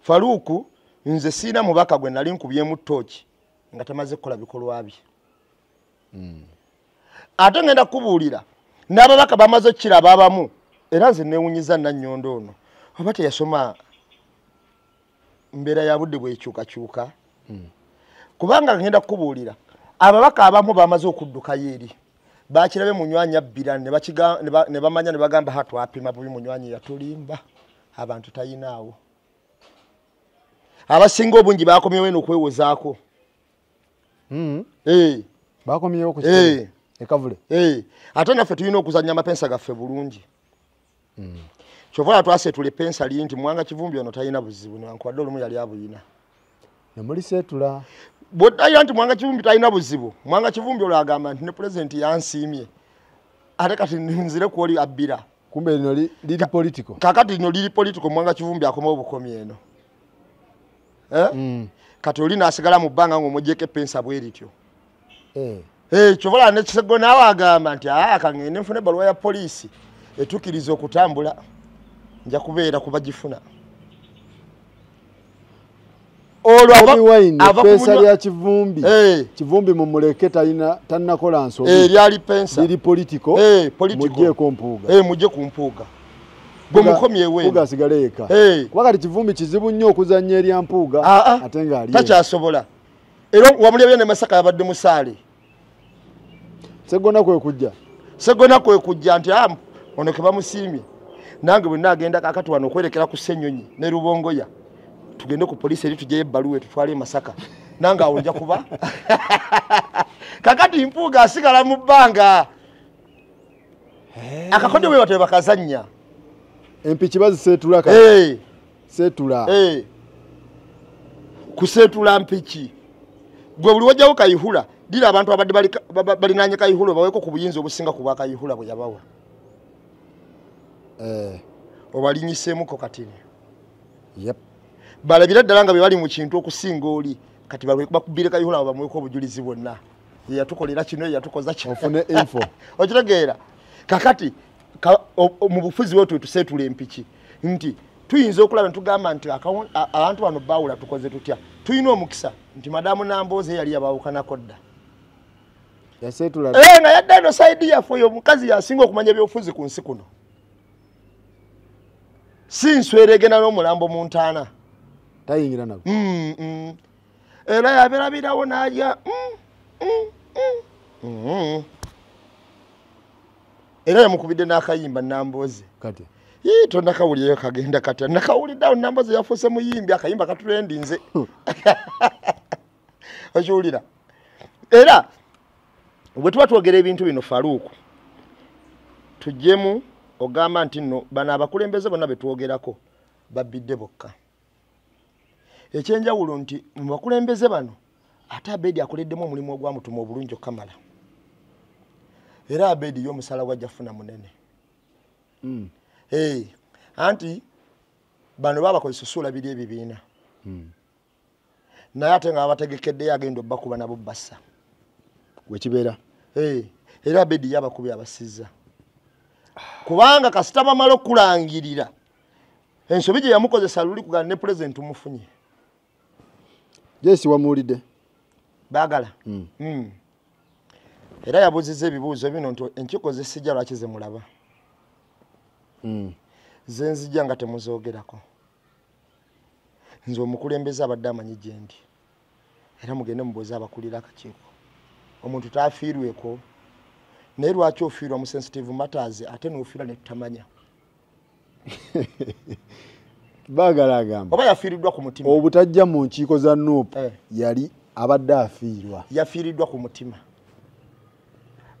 faluuku nze siina mubaka gwe nali nkubyemu tooki nga tamaze kukola bikolwa bye hmm. ate ngenda kubuulira n'ababaka bamaze okkiraba abamu era nze neewunyiza nannyondo ono oba teyasoma mbeera ya budde bwekyukakyuka hmm. kubanga ngenda kukubuulira ababaka abamu bamaze okuddukayo eri bakirabe munywanya bbira ne bamanya ne bagamba ha twapima bubi munywanyi yatulimba abantu talinaawo abasinga obungi bakomyewo en okwewozaako hmm. eh. bakomyewo ekavule hey. ate naffe tulina okuzanya amapensa gaffe bulungi mm. kyovala twasetula epensa lyi nti mwanga kivumbi ono talina buzibu newankubadde olumu yali abuyina nemulisetula bwedayira nti mwanga kivumbi talina buzibu mwanga kivumbi olwo agamba nti ne pulezidenti yansiimye ate kati nzire kuoli abbira kumbe lino liri politico kakati lino liri politico mwanga kivumbi akomao obukomi eno eh? mm. kati oli nasigala mu bbanga ngaomwejeko epensa bwerityo eh. ekyobola nekisego naawe agamba nti kaŋŋende nfuna ebaluwa ya poliisi etukiriza okutambula nja kubeera kuba gifuna olwpensa lya kivumbi eh. kivumbi mumuleke tannakola nsoliri eh, politiko mujeko eh, mpuuga mujje ku mpuuga gwemukomyeweuga asigale yeka kuba kati kivumbi kizibu nnyo okuzanya erya mpuuga ah, ah. ate ngaalitakyasobola era wamulyabya ne masaka yabadde musaale segona kwekujja segona kwekujja nti ah, ono kebamusiimye nange bwenagenda kakati wano okwerekera ku senyonyi ne rubongoya tugende ku polisi eri tujayo ebbaluwa tutwale masaka nange awo nja kuba (laughs) kakati mpuuga asigala mu bbanga akakodyo bwe batebe bakazannya empiki baziseetula seetula kuseetula mpiki gwe buli wajjawo kayihula dira abantu abadde balinanye kayihula baweko ku buyinza obusinga kubwa kayihula bwe yabawa eh, obalinyisemuko katini balabira ddala nga bebali mu kintu okusinga oli kati bakubire kayihula bamuweko obujulizi bwonna yeyatukolera kino yeyatukoza (laughs) okitegeera kakati mu bufuzi bwetwe tusetula empiki nti tuyinza okulaba netugamba nti abantu bano bawula tukoze tutya tulina omukisa nti madamu nambooze yali yabawukanako dda yasetula eh na yadano side ya foyo mukazi ya singo kumanya byofuzi kunsikuno sinswelegena no mulambo muntana tayingira nako mm mm era yabera bidawo naja mm mm mm mm era yamukubide nakayimba namboze kati yito nakawulira kagenda kati nakawulira namboze yafuse muyimbi akayimba katulendinze ajulira (laughs) era bwe tuba twogera ebintu bino faluuku tujjemu ogamba nti nno bano abakulembeze bonna betwogerako babbidde bokka ekyenjawulo nti mubakulembeze bano ate abeedi akoleddemu omulimu ogwamutuma obulungi okamala era abeedi yo omusala gwa jjafuna munene hmm. anti bano babakozesa osuula biri ebibiina hmm. naye ate nga babategekeddeyo agenda obbakuba nabo bassa wekibeera era bedi yabakubi abasiza kubanga kasita bamala okulangirira ensobi gye yamukozesa luli kugana ne purezidenti omufunye jesi wamuwulidde baagala hmm. Hmm. era yabuuziza ebibuuzo bino nti enkiiko zesijja lwaki zemulaba hmm. zenzijja nga temuzoogerako nze omukulembeze abadde amanyi gyendi era mugende mubuuze abakulira akakiiko omuntu tafiirweko naye lwaki ofiirwa mu sensitive matters ate nofiira netutamanya (laughs) bagala agamba oba yafiiriddwa ku mutima obutajja mu nkiiko za nop eh. yali abadde afiirwa yafiiriddwa ku mutima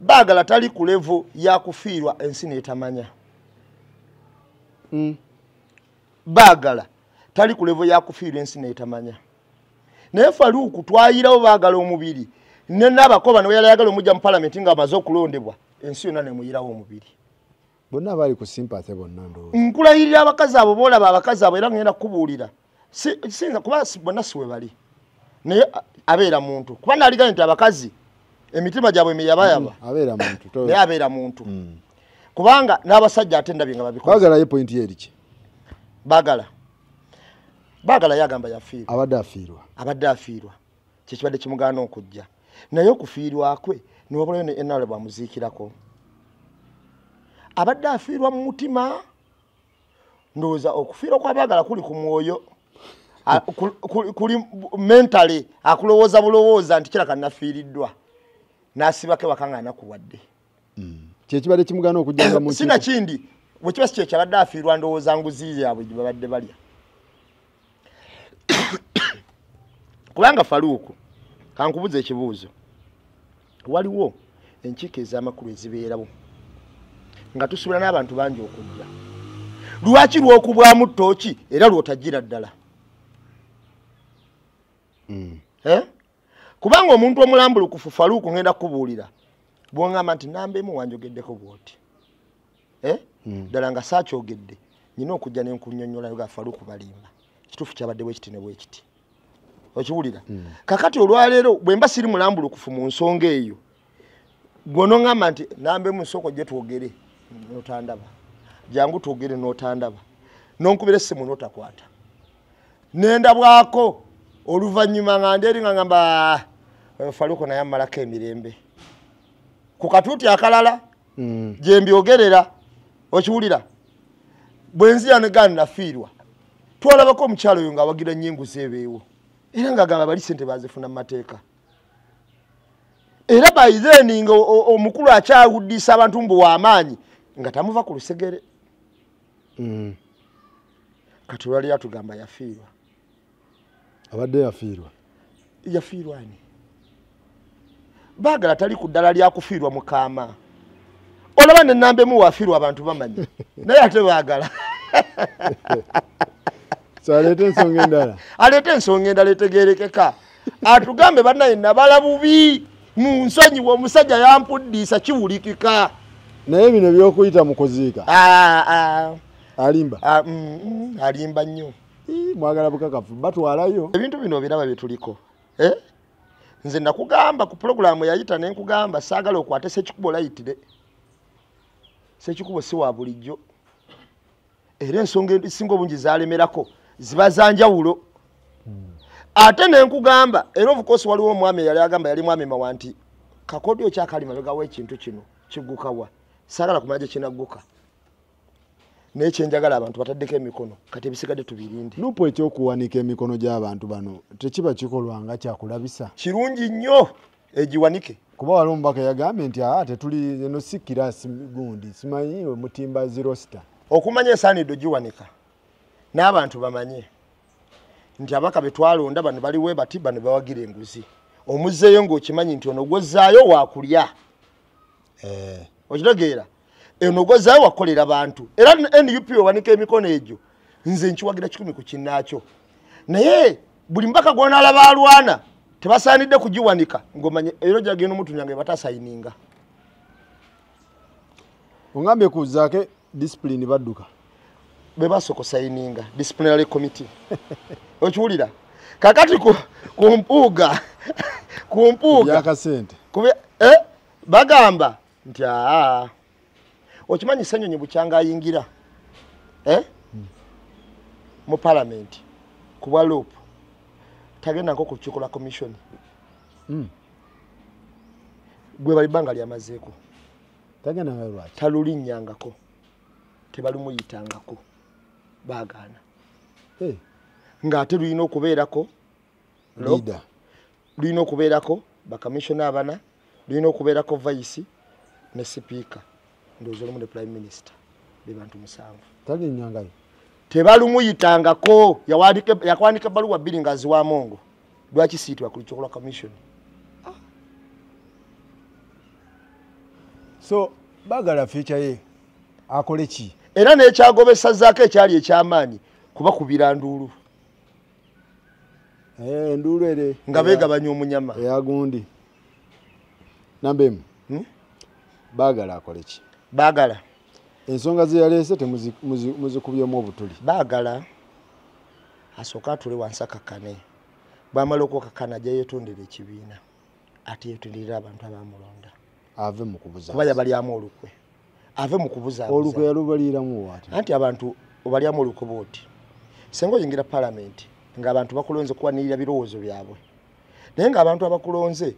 bagala tali ku levu yakufiirwa ensi netamanya mm. bagala tali ku levu yakufiirwa ensi netamanya naye faluuku twayirawo bagala omubiri ne nabakoba ne yali agala omujja mu parliament nga amaze okulondebwa ensi yonna nemuyirawo omubiri bonna bali ku simpathy bonna nkulayirira abakazi abo bolaba abakazi abo era ngenda kukubuulira kisinza kuba bonna siwe bali naye abeera muntu kuba naligane nti abakazi emitima gyabwe meyabayabanaye mm, abeera muntu mm. kubanga n'abasajja ate ndabye nga babikbagalayopoint yeriki bagala bagala yagamba yafiirwa abadde afiirwa abadde afiirwa kyekibadde kimugaana okujja naye okufiirwa kwe niwabulayo ne enale bwamuziikirako abadde afiirwa mu mutima ndowooza okufiirwa kwabaagala kuli ku mwoyo kuli mentaly akulowooza bulowooza nti kiraka nafiiriddwa nasibake wakanganakuwadde hmm. kyekibadde kimugana okusinakindi (coughs) wekibasi kyekyabadde afiirwa ndowooza nguzi yabwe gye babadde balya (coughs) kubanga faluuku kankubuze ekibuuzo waliwo enkiiko ez'amakulu ezibeerawo nga tusuubira n'abantu bangi okujja lwaki lwokubwamu ttooki era lwotajjira ddala hmm. eh? kubanga omuntu omulambulukufu faluuku ngenda kukubuulira bwongamba nti namba emu wanjogeddeko bwoti eh? hmm. ddala nga saakyogedde nyina okujja nenkunyonyolayo ga faluuku balimba ekituufu kyabaddewo ekitinebwekiti okiwulira mm. kakati olwaleero bwemba siri mulambulukufu mu nsonga eyo gwonoŋamba nti nambe munsoko gye twogere notandaba jangu twogere notandaba nonkubira esimu notakwata nendabwako oluvanyuma nga ndeeri nga ŋamba faluko naye amalako emirembe ku katuuti akalala mm. gyembyogerera okiwulira bwenziyanegaaninafiirwa twalabako omukyalo oyo ngaawagira nyingu zeebeewo era nga gamba bali ssente bazifuna mumateeka era baizeni nga omukulu akyawuddisa abantu mbu waamaanyi nga tamuva ku lusegere mm. kati olwali yatugamba yafiirwa abadde yafiirwa yafiirwa ani baagala tali ku ddala lyakufiirwa mukaama olaba nenamba emu waafiirwa abantu bamanyi (laughs) naye ate baagala (laughs) aleeta ensonga endala (laughs) aleeta ensonga endala etegerekeka atugambe banaye nabala bubi munsonyiwa omusajja yampudiisa kiwulikika naye bino byokuyita mukuziika ah, ah, ah. alimba mm, mm, alimba nnyo mwagala bukakafu batwalayo ebintu bino obiraba byetuliko eh? nze nakugamba ku puloguramu yayita nenkugamba saagala okwate sekikubo layitire sekikubo siwa bulijjo era ensonga esinga obungi zalemerako ziba zanjawulo ate nenkugamba era obukosi waliwo omwami yali agamba yali mwami mawa nti kakodyo kyakalima begawo ekintu kino kigukawa sagala kumanja kinagguka nekyenjagala abantu bataddeko emikono kati ebisigadde tubirinde lupo ekyokuwanika emikono gyabantu bano tekiba kikolwanga kyakulabisa kirungi nnyo egiwanike kuba waliwo mubaka yagambye nti a tetuli eno si kirasi gundi simanyi mutimba zirosta okumanya esaanidde ogiwanika n'abantu bamanye nti abaka betwalonda bano baliwe bati bano bawagira enguzi omuzeeyo ngaokimanyi nti onogozaayo wakulya eh, okitegeera enogozaayo wakolera bantu era nup owanika emikono egyo nze nkiwagira kikumi ku kinnaakyo naye buli mbaka gonaalaba alwana tebasaanidde kugiwanika ngaomanye era jagenda omuntu nyange batasayininga ogambye kuzaako disipulini badduka be basokosayininga disciplinary committee (laughs) okiwulira kakati kumpuuga (laughs) kumpuugaakasente eh? bagamba nti aa okimanyi senyonyi bukyanga ayingira eh? hmm. mu palamenti kubwa loopu tagenda nko kukikola commission hmm. gwe balibanga lyamazeeko talulinnyangako tebalumuyitangako bagaana ng'ate lulina okubeerako lulina okubeerako bakamishona abana lulina okubeerako vaisi ne sipiika ndowooza olumu ne prime minister be bantu musanvu tebalumuyitangako yakwandika ebaluwa bbiri nga aziwamu ngo lwakisiitibwa ku lukiiko lwa kamishoni ah. so bagala fiecha ye akole ki era nekyagobesazaako ekyali ekyamaanyi kuba kubira nduulu eh, enduulu ere nga begabanya omunyama eyagundi nambemu hmm? baagala akole ki baagala ensonga zeyalese temuzikubyemu obutuli baagala asooka atule wansi akakane bwamala okukakana jayetondera ekibiina ate yetondirira abantu abamulonda ave mukubuzakuba yabalyamu olukwe ave mukubuzaanti abantu obalyamu olukoba oti senga oyingira paalamenti ngaabantu bakulonze kuwanirira birowoozo byabwe naye ngaabantu abakulonze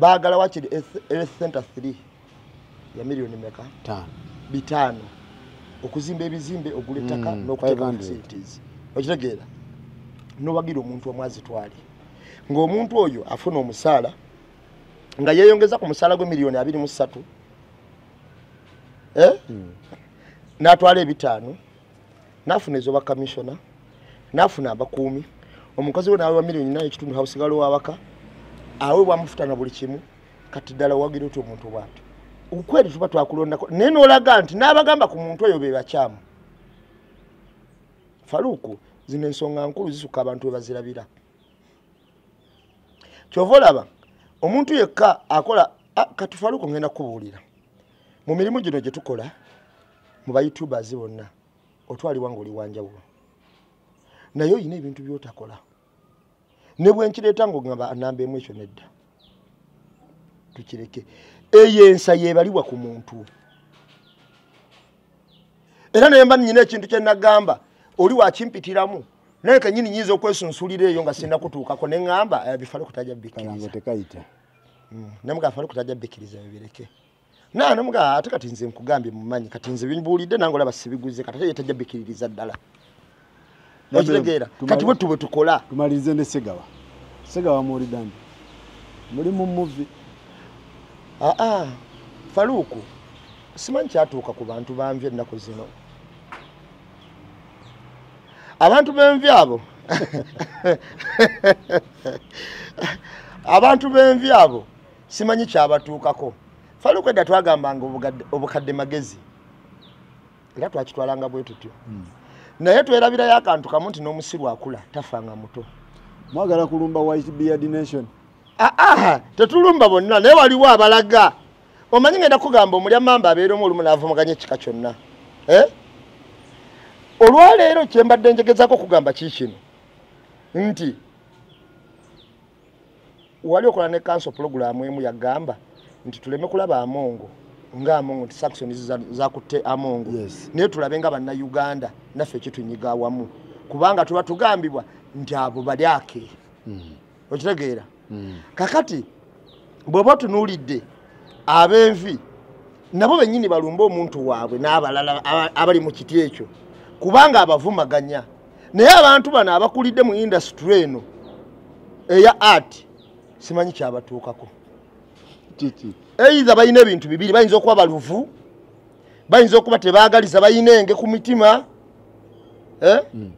baagala wakiri elecente 3 ya milioni meka bitaano okuzimba ebizimbe ogula ettaka mm, nokutekaesentes okitegeera nowagira omuntu omwazitwali ngaomuntu oyo afuna omusaala nga yeeyongeza ku musaala gwe miliyoni 23 Eh? Hmm. n'atwala ebitaano n'afuna ezoba kamisona n'afuna abakuumi omukozi we naawewa miliyoni nane ekitundu hausigalo waabaka aweebwa amufuta na buli kimu kati ddala wagire oti omuntu bwatyo ukweri tuba twakulondako naye n'olaga nti n'abagamba ku muntu oyo be bakyamu faluuku zino ensonga nkulu zisukka abantu we bazirabira kyova olaba omuntu yekka akola kati faluuku ngenda kukubuulira mu mirimu gino gye tukola mu bayoutubezi bonna otwalibwa ngaoli wanjawulo naye oyina ebintu byotakola ne bwenkireeta nga ogamba anamba emu ekyo nedda tukireke eyo ensa yebalibwa ku muntu era naye mba nyina ekintu kyenagamba oli wakimpitiramu naye kenyini nyinza okwesunsulira eyo nga sinakutuukako neamba eh, bifalkutajabikirizanemugafalkutajabikiriza hmm, bibireke mm. nanamuga ate kati nze nkugambye mumanyi kati nze bimbuulidde nange olaba sibiguze kati ate tajabikiririza ddala okitegeera kati bwetu bwe tukola tumalirize ne segawa segawa muulidandi muli mu muvi aa faluuku simanyi kyatuuka ku bantu banvya ennaku zino abantu benvy abo (laughs) abantu benvy abo simanyi kyabatuukako faluku edda twagambanga obukadde magezi era twakitwalanga bwe tutyo hmm. naye twerabirayo akantu kamu nti n'omusiru akula tafanga muto mwagala kulumba wibad nation aa ah, ah, tetulumba bonna naye waliwo abalaga omanyi ngenda kugamba omulya mamba abeeromu olumu navumuganya ekika kyonna eh? olwaleero kyembadde njegezako okugamba kikino nti wali okola ne kanso programu emu yagamba nti tuleme kulaba amongo nga amongo nti sactions zakutte amongo naye tulabe nga bannayuganda naffe kitunyiga awamu kubanga tuba tugambibwa nti abo bali ake hmm. okitegeera hmm. kakati bweba otunuulidde abenvi nabo bennyini balumbe omuntu waabwe n'abalala abali mu kiti ekyo kubanga abavumaganya naye abantu bano abakulidde mu indasitule eno eya art simanyi kyabatuukako eitha balina ebintu bibiri bayinza okuba baluvu bayinza okuba tebagaliza bayina enge ku mitima eh? hmm.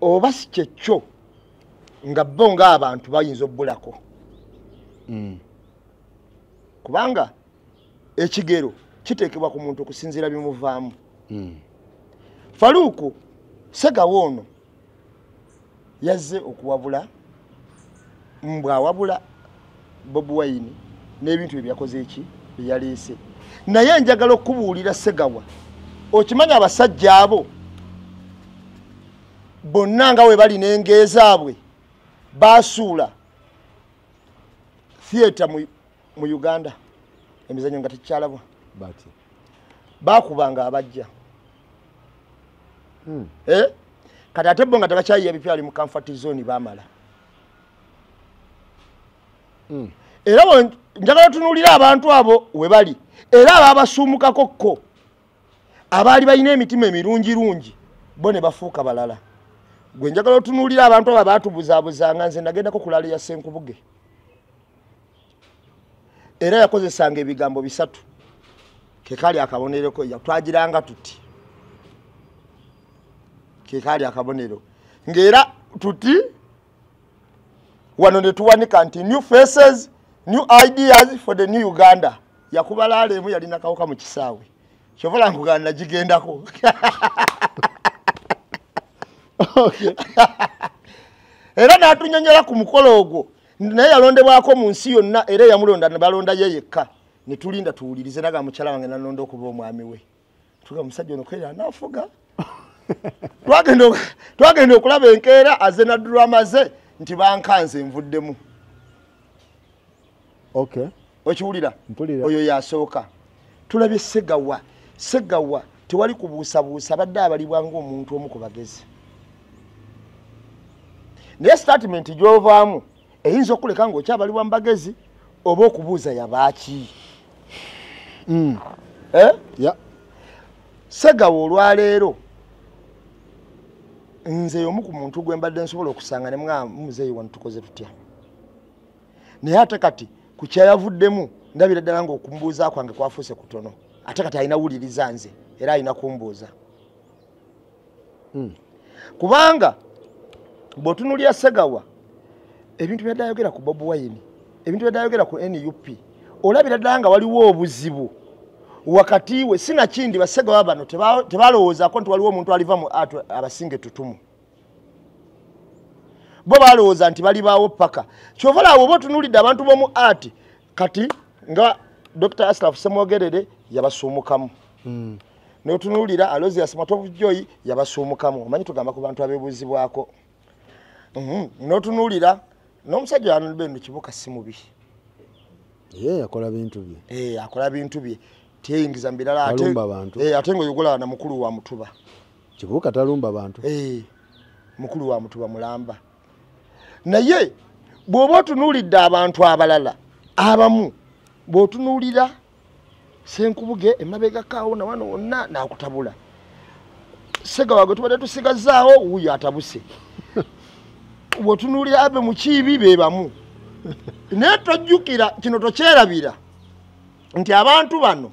oba si kyekyo nga bo ngaabantu bayinza obbulako hmm. kubanga ekigero kiteekebwa ku muntu okusinziira bimuvaamu hmm. faluuku segawo ono yazze okuwabula mbwawabula Bob Wayne n'ebintu ebyakoze eki byeyaleese naye njagala okubuulira segawa okimanyi abasajja abo bonna nga we bali n'engezaabwe baasuula theatre mu uganda emizanyo nga tekikyalabwa bakubanga abajja hmm. eh? kati ate bo nga tebakyayiya bipyali mu comfort zone bamala Mm. era njagala tunuulira abantu abo we bali era abaabasuumukako kko abaali balina emitima emirungirungi bo ne bafuuka balala gwe njagala otunuulira abantu abo baatubuzaabuzanga nze nagendako kulaalo ya senkubuge era yakozesanga ebigambo bisatu kekali akabonereko yatwagiranga tuti kekali akabonero ngaera tuti wano netuwanika nti new faces new ideas for the new uganda yakubalaleemu yalina kawuka mu kisaawe kyovala nkugana nagigendako era natunyonyola ku mukolo ogwo naye yalondebwako mu nsi yonna era yamulonda nebalonda ye yekka netulinda tuwulirize naga mukyala wange nanonda okuba omwami we tuga musajja ono kwera anafuga (laughs) twagenda okulaba enkeera aze nadulwamaze nti bankanze nvuddemu okiwulira oyo yasooka tulabye segawa segawa tewali kubuusabuusa badde abalibwanga omuntu omu ku bagezi naye statement gyovaamu eyinza okuleka nga okyabalibwa mu bagezi oba okubuuza yabaaki hmm. eh? segawa olwaleero nze omu ku muntu gwe mbadde nsobola okusanga ne mwa muzeeyi wa ntukoze tutya naye ate kati ku kyayavuddemu ndabira ddala nga okumbuuza kwange kwafuuse kutono ate kati alina wuliriza nze era alina kumbuuza hmm. kubanga bwotunulya segawa ebintu byaddayogera ku bobi wayini ebintu byaddayogera ku nup olabira ddala nga waliwo obuzibu wakati we sinakindi basega babano tebalowoozako nti waliwo omuntu aliva abasinge tutumu bo balowooza nti balibaawo paka kyovalaawo oba otunulidde abantu bomu ati kati nga dr aslaf semwogerere yabasuumukamu hmm. notunulira alosias matovujoyi yabasuumukamu omanyi tugamba ku bantu abebuuzibwako mhm. notunulira n'omusajja yanobe nu kibuka si mubi akola bintu bye eh, teyingiza mbirala ate eh, nga oyogolana mukulu wa mutuba kibuka talumba bantu eh, mukulu wa mutuba mulamba naye bw'oba otunuulidde abantu abalala abamu bw'otunuulira senkubuge emabegakaawo nawano wonna naakutabula sega wagwe tubadde tusigazaawo wuyo atabuse (laughs) bw'otunuulira abe mukiibi be bamu naye tojjukira kino tokyerabira nti abantu bano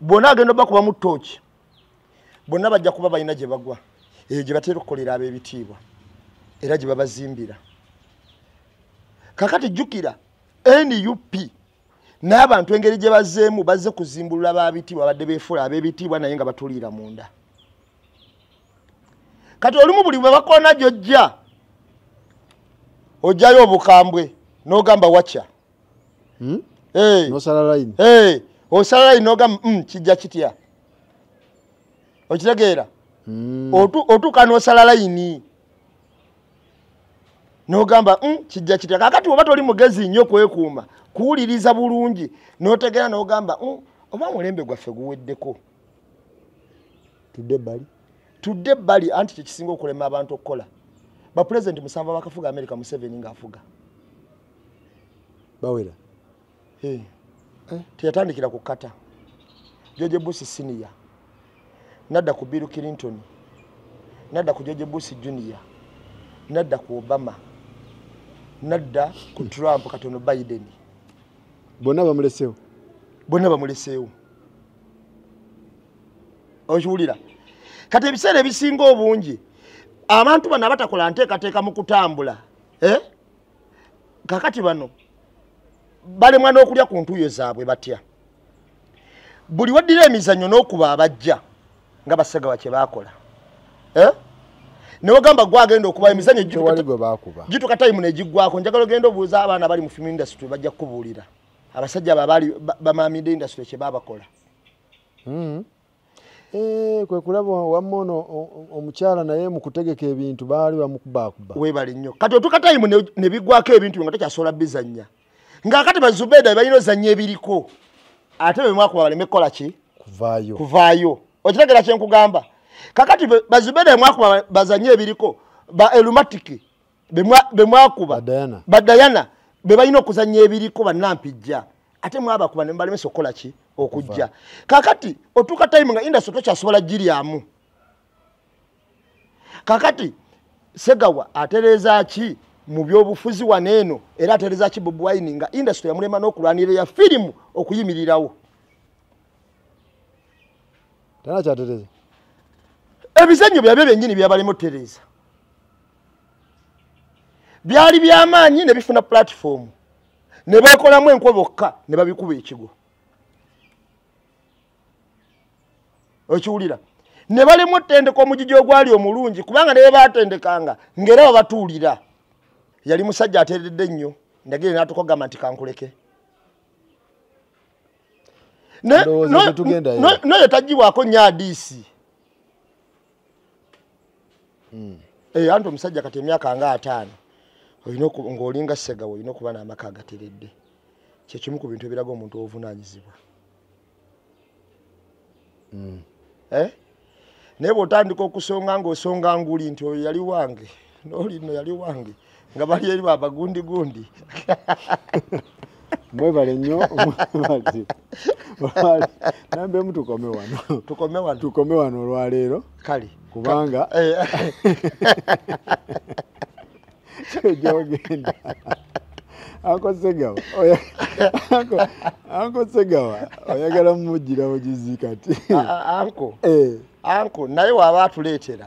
bwona agenda bakuba mu ttooki bonna bajja kuba balina gye bagwa eyo gye batera okukolera ab'ebitiibwa era gye babazimbira kakati jjukira nup n'abantu engeri gye bazeemu bazze kuzimbulula babitiibwa badde befula ab'ebitiibwa naye nga batuliira munda kati olumu buli bwe bakoona gyojja ojjayo obukambwe n'ogamba wacya hmm? eh. nosala layini eh. osala inoga mm, kijja kitya okitegeera mm. otu, otuka nosala layini nogamba mm, kijja kitya kakati oba toli mugezi nnyo okwekuuma kuwuliriza bulungi notegeera nogamba mm, oba mulembe gwaffe guweddeko tudde ebbali tudde ebbali anti kyekisinga okulema abantu okukola bapurezidenti musanvu abakafuga america museveni ngaafuga bawera hey. Eh. teyatandikira kukata george busi sinia nadda ku bill clinton nadda ku george busi junior nadda ku obama nadda ku trump katono biden bonna bamulesewo bonna bamulesewo okiwulira kati ebiseera ebisinga obungi abantu bano abatakola nteekateeka mu kutambula eh? kakati bano balemwa n'okulya ku ntuuyo zaabwe batya buli waddira emizannyo n'okuba abajja nga basagawa kye baakola eh? newagamba gwagenda okuba emizanyo gituka tayimu negiggwako njagala ogenda obuuza abaana bali mu fimu indastry bajja kukubuulira abasajja babaali bamamide indastry kyebabakola hmm. eh, kwekulaba wamono omukyala naye mukutegeka ebintu baali bamukubakuba webali nnyo kati otuka tayimu nebigwako ebintu nga takyasobola bizanya ngaakati bazubeda balina ozanya ebiriko ate bemwaku baleme kukola ki kuvaayo okitegera kyenkugamba kakati bazubeda bemwaku bazanya ebiriko ba erumatiki bemwakuba badayana bebalina okuzanya ebiriko banampijja ate mwabakuba nebalemesa okukolaki okujja kakati otuka time nga indasi tokyasobola giryamu kakati segawa atereezaki mu byobufuzi waneeno era atereza ki bobi wine nga indasitule yamulema n'okulwanira ya firimu okuyimirirawo tanakyatereza ebizanyo byabyo byenyini byabalimu tereza byali byamaanyi ne bifuna pulatifoomu ne beekolamu enkwe bokka ne babikuba ekigo okiwulira ne balimu ttendeka omugigi ogwali omulungi kubanga ne bebatendekanga ngaera babatuulira yali musajja ateredde nnyo ndagire natukogamba nti kankuleke noyo tagibwako nnyo adiisi hmm. eh, anti omusajja kati emyaka nga ataano ng'olinga segawo olina okuba n'amaka agateredde kyekimu ku bintu ebiraga omuntu owovunanyizibwa hmm. eh? naye bweotandika okusonga ngaosonga nguli nti oyo yali wange nolino yali wange nga balyerimu abagundigundi mwebale nnyo nambe mutukome wano tukome wano olwaleero kale kubanga gyogenda anko segawa oyagala mumugira bugizi kati anko anko naye waaba atuleetera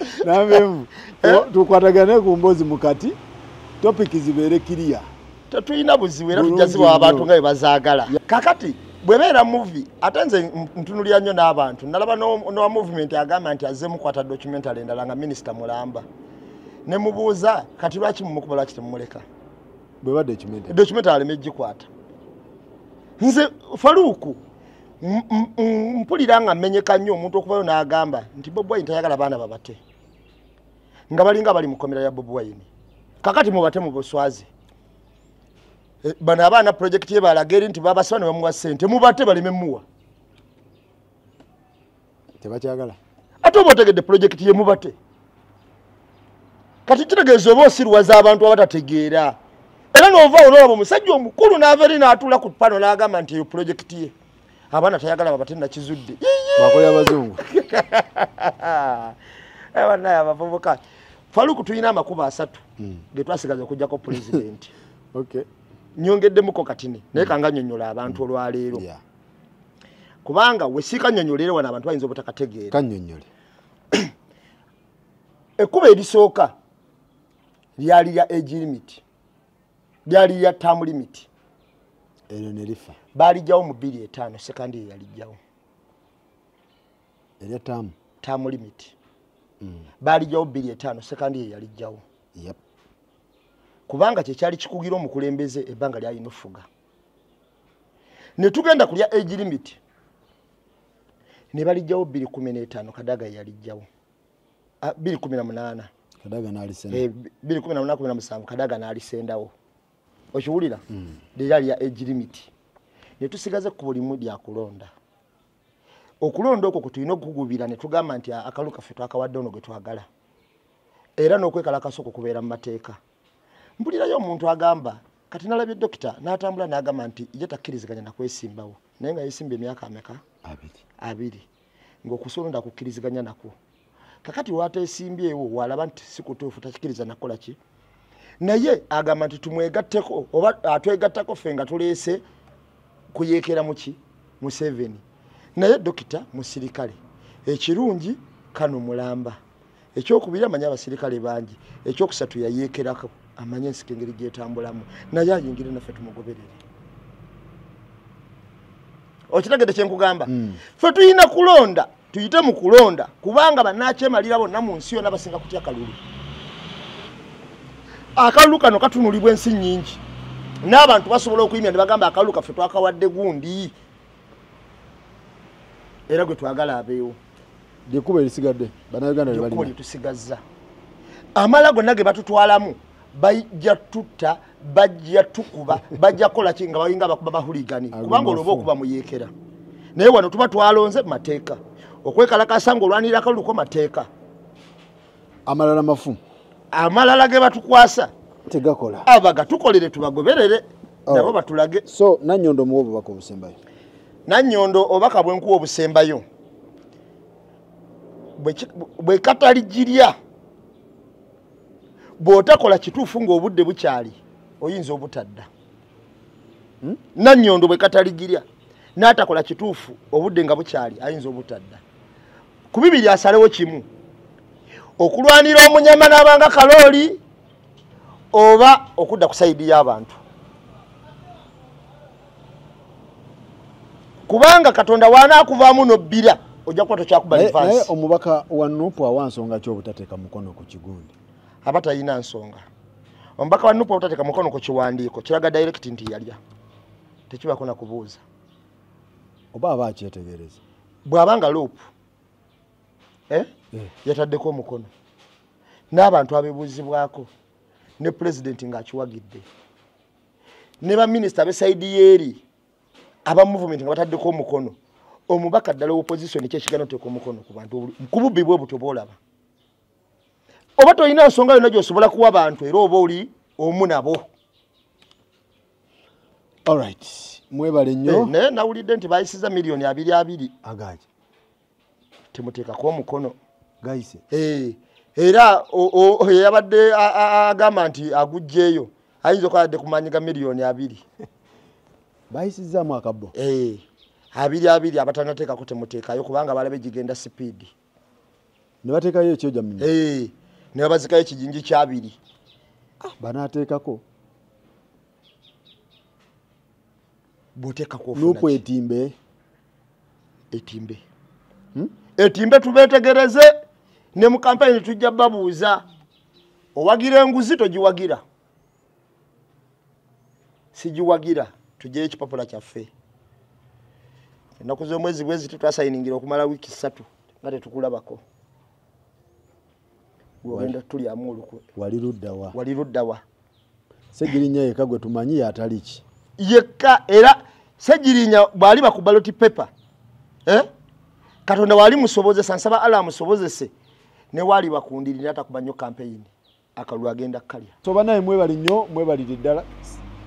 (laughs) nabeevu eh? tukwataganayo ku mboozi mukati topiki zibeere kiriya tetulina buzibu era tujaziwa abantu nga bwebazaagala kakati bwebeera muvi ate nze ntunulya nnyo n'abantu nalaba nowa movement agamba nti aze mukwata documentary endala nga minisita mulamba nemubuuza kati lwaki mumukuba lwaki temumuleka bwebadde documentary alema egikwata nze faluuku Mm, mm, mm. mpulira nga mmenyeka nnyo omuntu okuvayo n'agamba nti bob wine tayagala baana babate nga balinga bali mukomera ya bob wine kakati mubate mubuswaze eh, bano abaana projekiti yebalagaeri nti babasiba ne bamuwa sente mubate baleme muwa tebakyagala ate oba otegedde projekiti yemubate kati kitegeeza oba osirwaza abantu abatategeera era novaawo nolaba omusajja omukulu naava eri naatula ku pano nagamba nti eyo projekiti ye abaana tayagala babate nakizudde banaye (laughs) eh, abavubuka faluku tulina amakubo asatu hmm. getwasigaza okujjako pulezidenti (laughs) nyongeddemuko katini naye kanga nyonyola abantu hmm. olwaleero kubanga wesiika nyonyolaera wano abantu bayinza obutakategeera (clears throat) ekkuba erisooka lyali lya agi limit lyali lya tamu limit eryo nerifa baalijjawo mu bbiri etaano sekandi yeyalijjawo eryatamu tamu limiti mm. baalijjawo bbiri etaano sekandi yeyalijjawo kubanga kyekyali kikugira omukulembeze ebbanga lyalina ofuga ne tugenda kulya egi limiti ne balijjawo bbiri kumi n'etaano kadaga yeyalijjawo ah, bbiri kumi na munaana eh, bbiri kumi na munaana kumi na musanvu kadaga n'alisendawo okiwulira mm. lyeryalya egi limiti netusigaze kkubo limu lyakulonda okulonda okwo kutulina okugubira netugamba nti akalu kaffe twakawadde ono gwetwagala era nokwekalakasa oko kubeera mumateeka mpulirayo omuntu agamba kati nalabye dokita natambula nagamba nti ye takkiriziganya nakwesimbawo naye nga yesimba emyaka ameka abiri ngaokusolonda kukkiriziganya nakwo kakati watesimbyewo walaba nti sikutuufu takikiriza nakolaki naye agamba nti tumwegatteko oba atwegattako ah, ffe nga tuleese kuyekera muki museveni naye dokita musirikale ekirungi kano mulamba ekyokubiri amanye abasirikale bangi ekyokusatu yayekerako amanye ensika engeri gyetambulamu naye ayingire naffe tumugoberere okitegedde kyenkugamba hmm. ffe tuyina kulonda tuyite mu kulonda kubanga banakyemalira bonna mu nsi yona basinga kutya akalulu akalulu kano katunulibwa ensi nyingi n'abantu basobola okuyimya ne bagamba akalulu kaffe twakawadde gundi era gwe twagala abeewo lyekuba erisigadde bannayuganda lyetusigaza amala gonna ge batutwalamu bajja tutta bajja tukuba bajja kukola ki nga bayinga abakuba bahuligani kubanga olwoba okuba muyeekera naye wano tuba twalonze mateeka okwekalakasa ngaolwanirira akaluluko mateeka amalala mafu amalala ge batukwasa tegakola abagatukolere tubagoberere oh. nabo batulage so nanyondo muwe obubaka obusembayo nanyondo obubaka bwenkuwa obusembayo bwekatali girya bw'otakola kituufu ng'obudde bukyali oyinza obutadda hmm? nanyondo bwekatali girya natakola kituufu obudde nga bukyali ayinza obutadda ku bibiri asalewo kimu okulwanira omunyama n'abanga kalooli oba okudda kusaibiya abantu kubanga katonda wanaakuvaamu nobbira ojja kuba tokyakubanaye omubaka wa nupu awa nsonga ki obutateeka mukono ku kigundi aba talina nsonga omubaka wa nupu obutateeka mukono ku kiwandiiko kiraga direct nti yalya tekibako nakubuuza oba aba akyetegereza bwabanga loopu eh, eh. yataddeko omukono n'abantu abebuuzibwako ne pulezidenti ng'akiwagidde ne baminisita besaidi yeeri aba muvumenti nga bataddeko omukono omubaka ddala opozition kyekigana teka omukono ku bantu ku bubbi bwe buto boolaba oba tolina nsonga yonna gyosobola kuwa bantu era oba oli omu nabo allright mwebale nnyo eh, naye nawulidde nti bayisiza miliyoni abiri abiri agaki temuteekako omukono gayise ee eh. hey. era yabadde agamba nti agujjaeyo ayinza okwadde kumanyiga miliyoni abiri (laughs) bayisizaamu akabo eh, abiri abiri abatanateekako temuteekayo kubanga balabe gigenda sipiidi nebateekayo ekyoja eh, nebabazikayo ekijinji kyabiri ah, banateekako bwotekakonkwetimbe etimbe etimbe hmm? tubetegereze ne mu kampeni tetujja babuuza owagira enguzi togiwagira sigiwagira tugyeyo ekipapula kyaffe ennaku z'omwezi bwezi tetwasayiningira okumala wiiki ssatu nga tetukulabako gwenda tulyamu olukwewali luddawa segirinya yekka gwe tumanyi yatali ki yekka era segirinya bwaliba ku baloti pepa eh? katonda waali musobozesa nsaba allah amusobozese newali bakundirira ata kumanyo kampeyini akalulu agenda kalya soba naye mwebali nnyo mwebalire ddala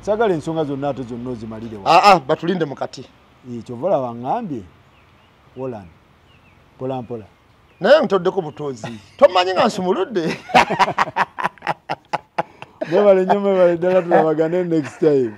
sagala ensonga zonna ate zonna ozimalire ah, ah, batulinde mukati kyovola waŋambye olan mpolampola naye ntoddeko butuzi (laughs) tomanyi nga nsumuludde (laughs) mwebale nnyo mwebale ddala tulabagane next time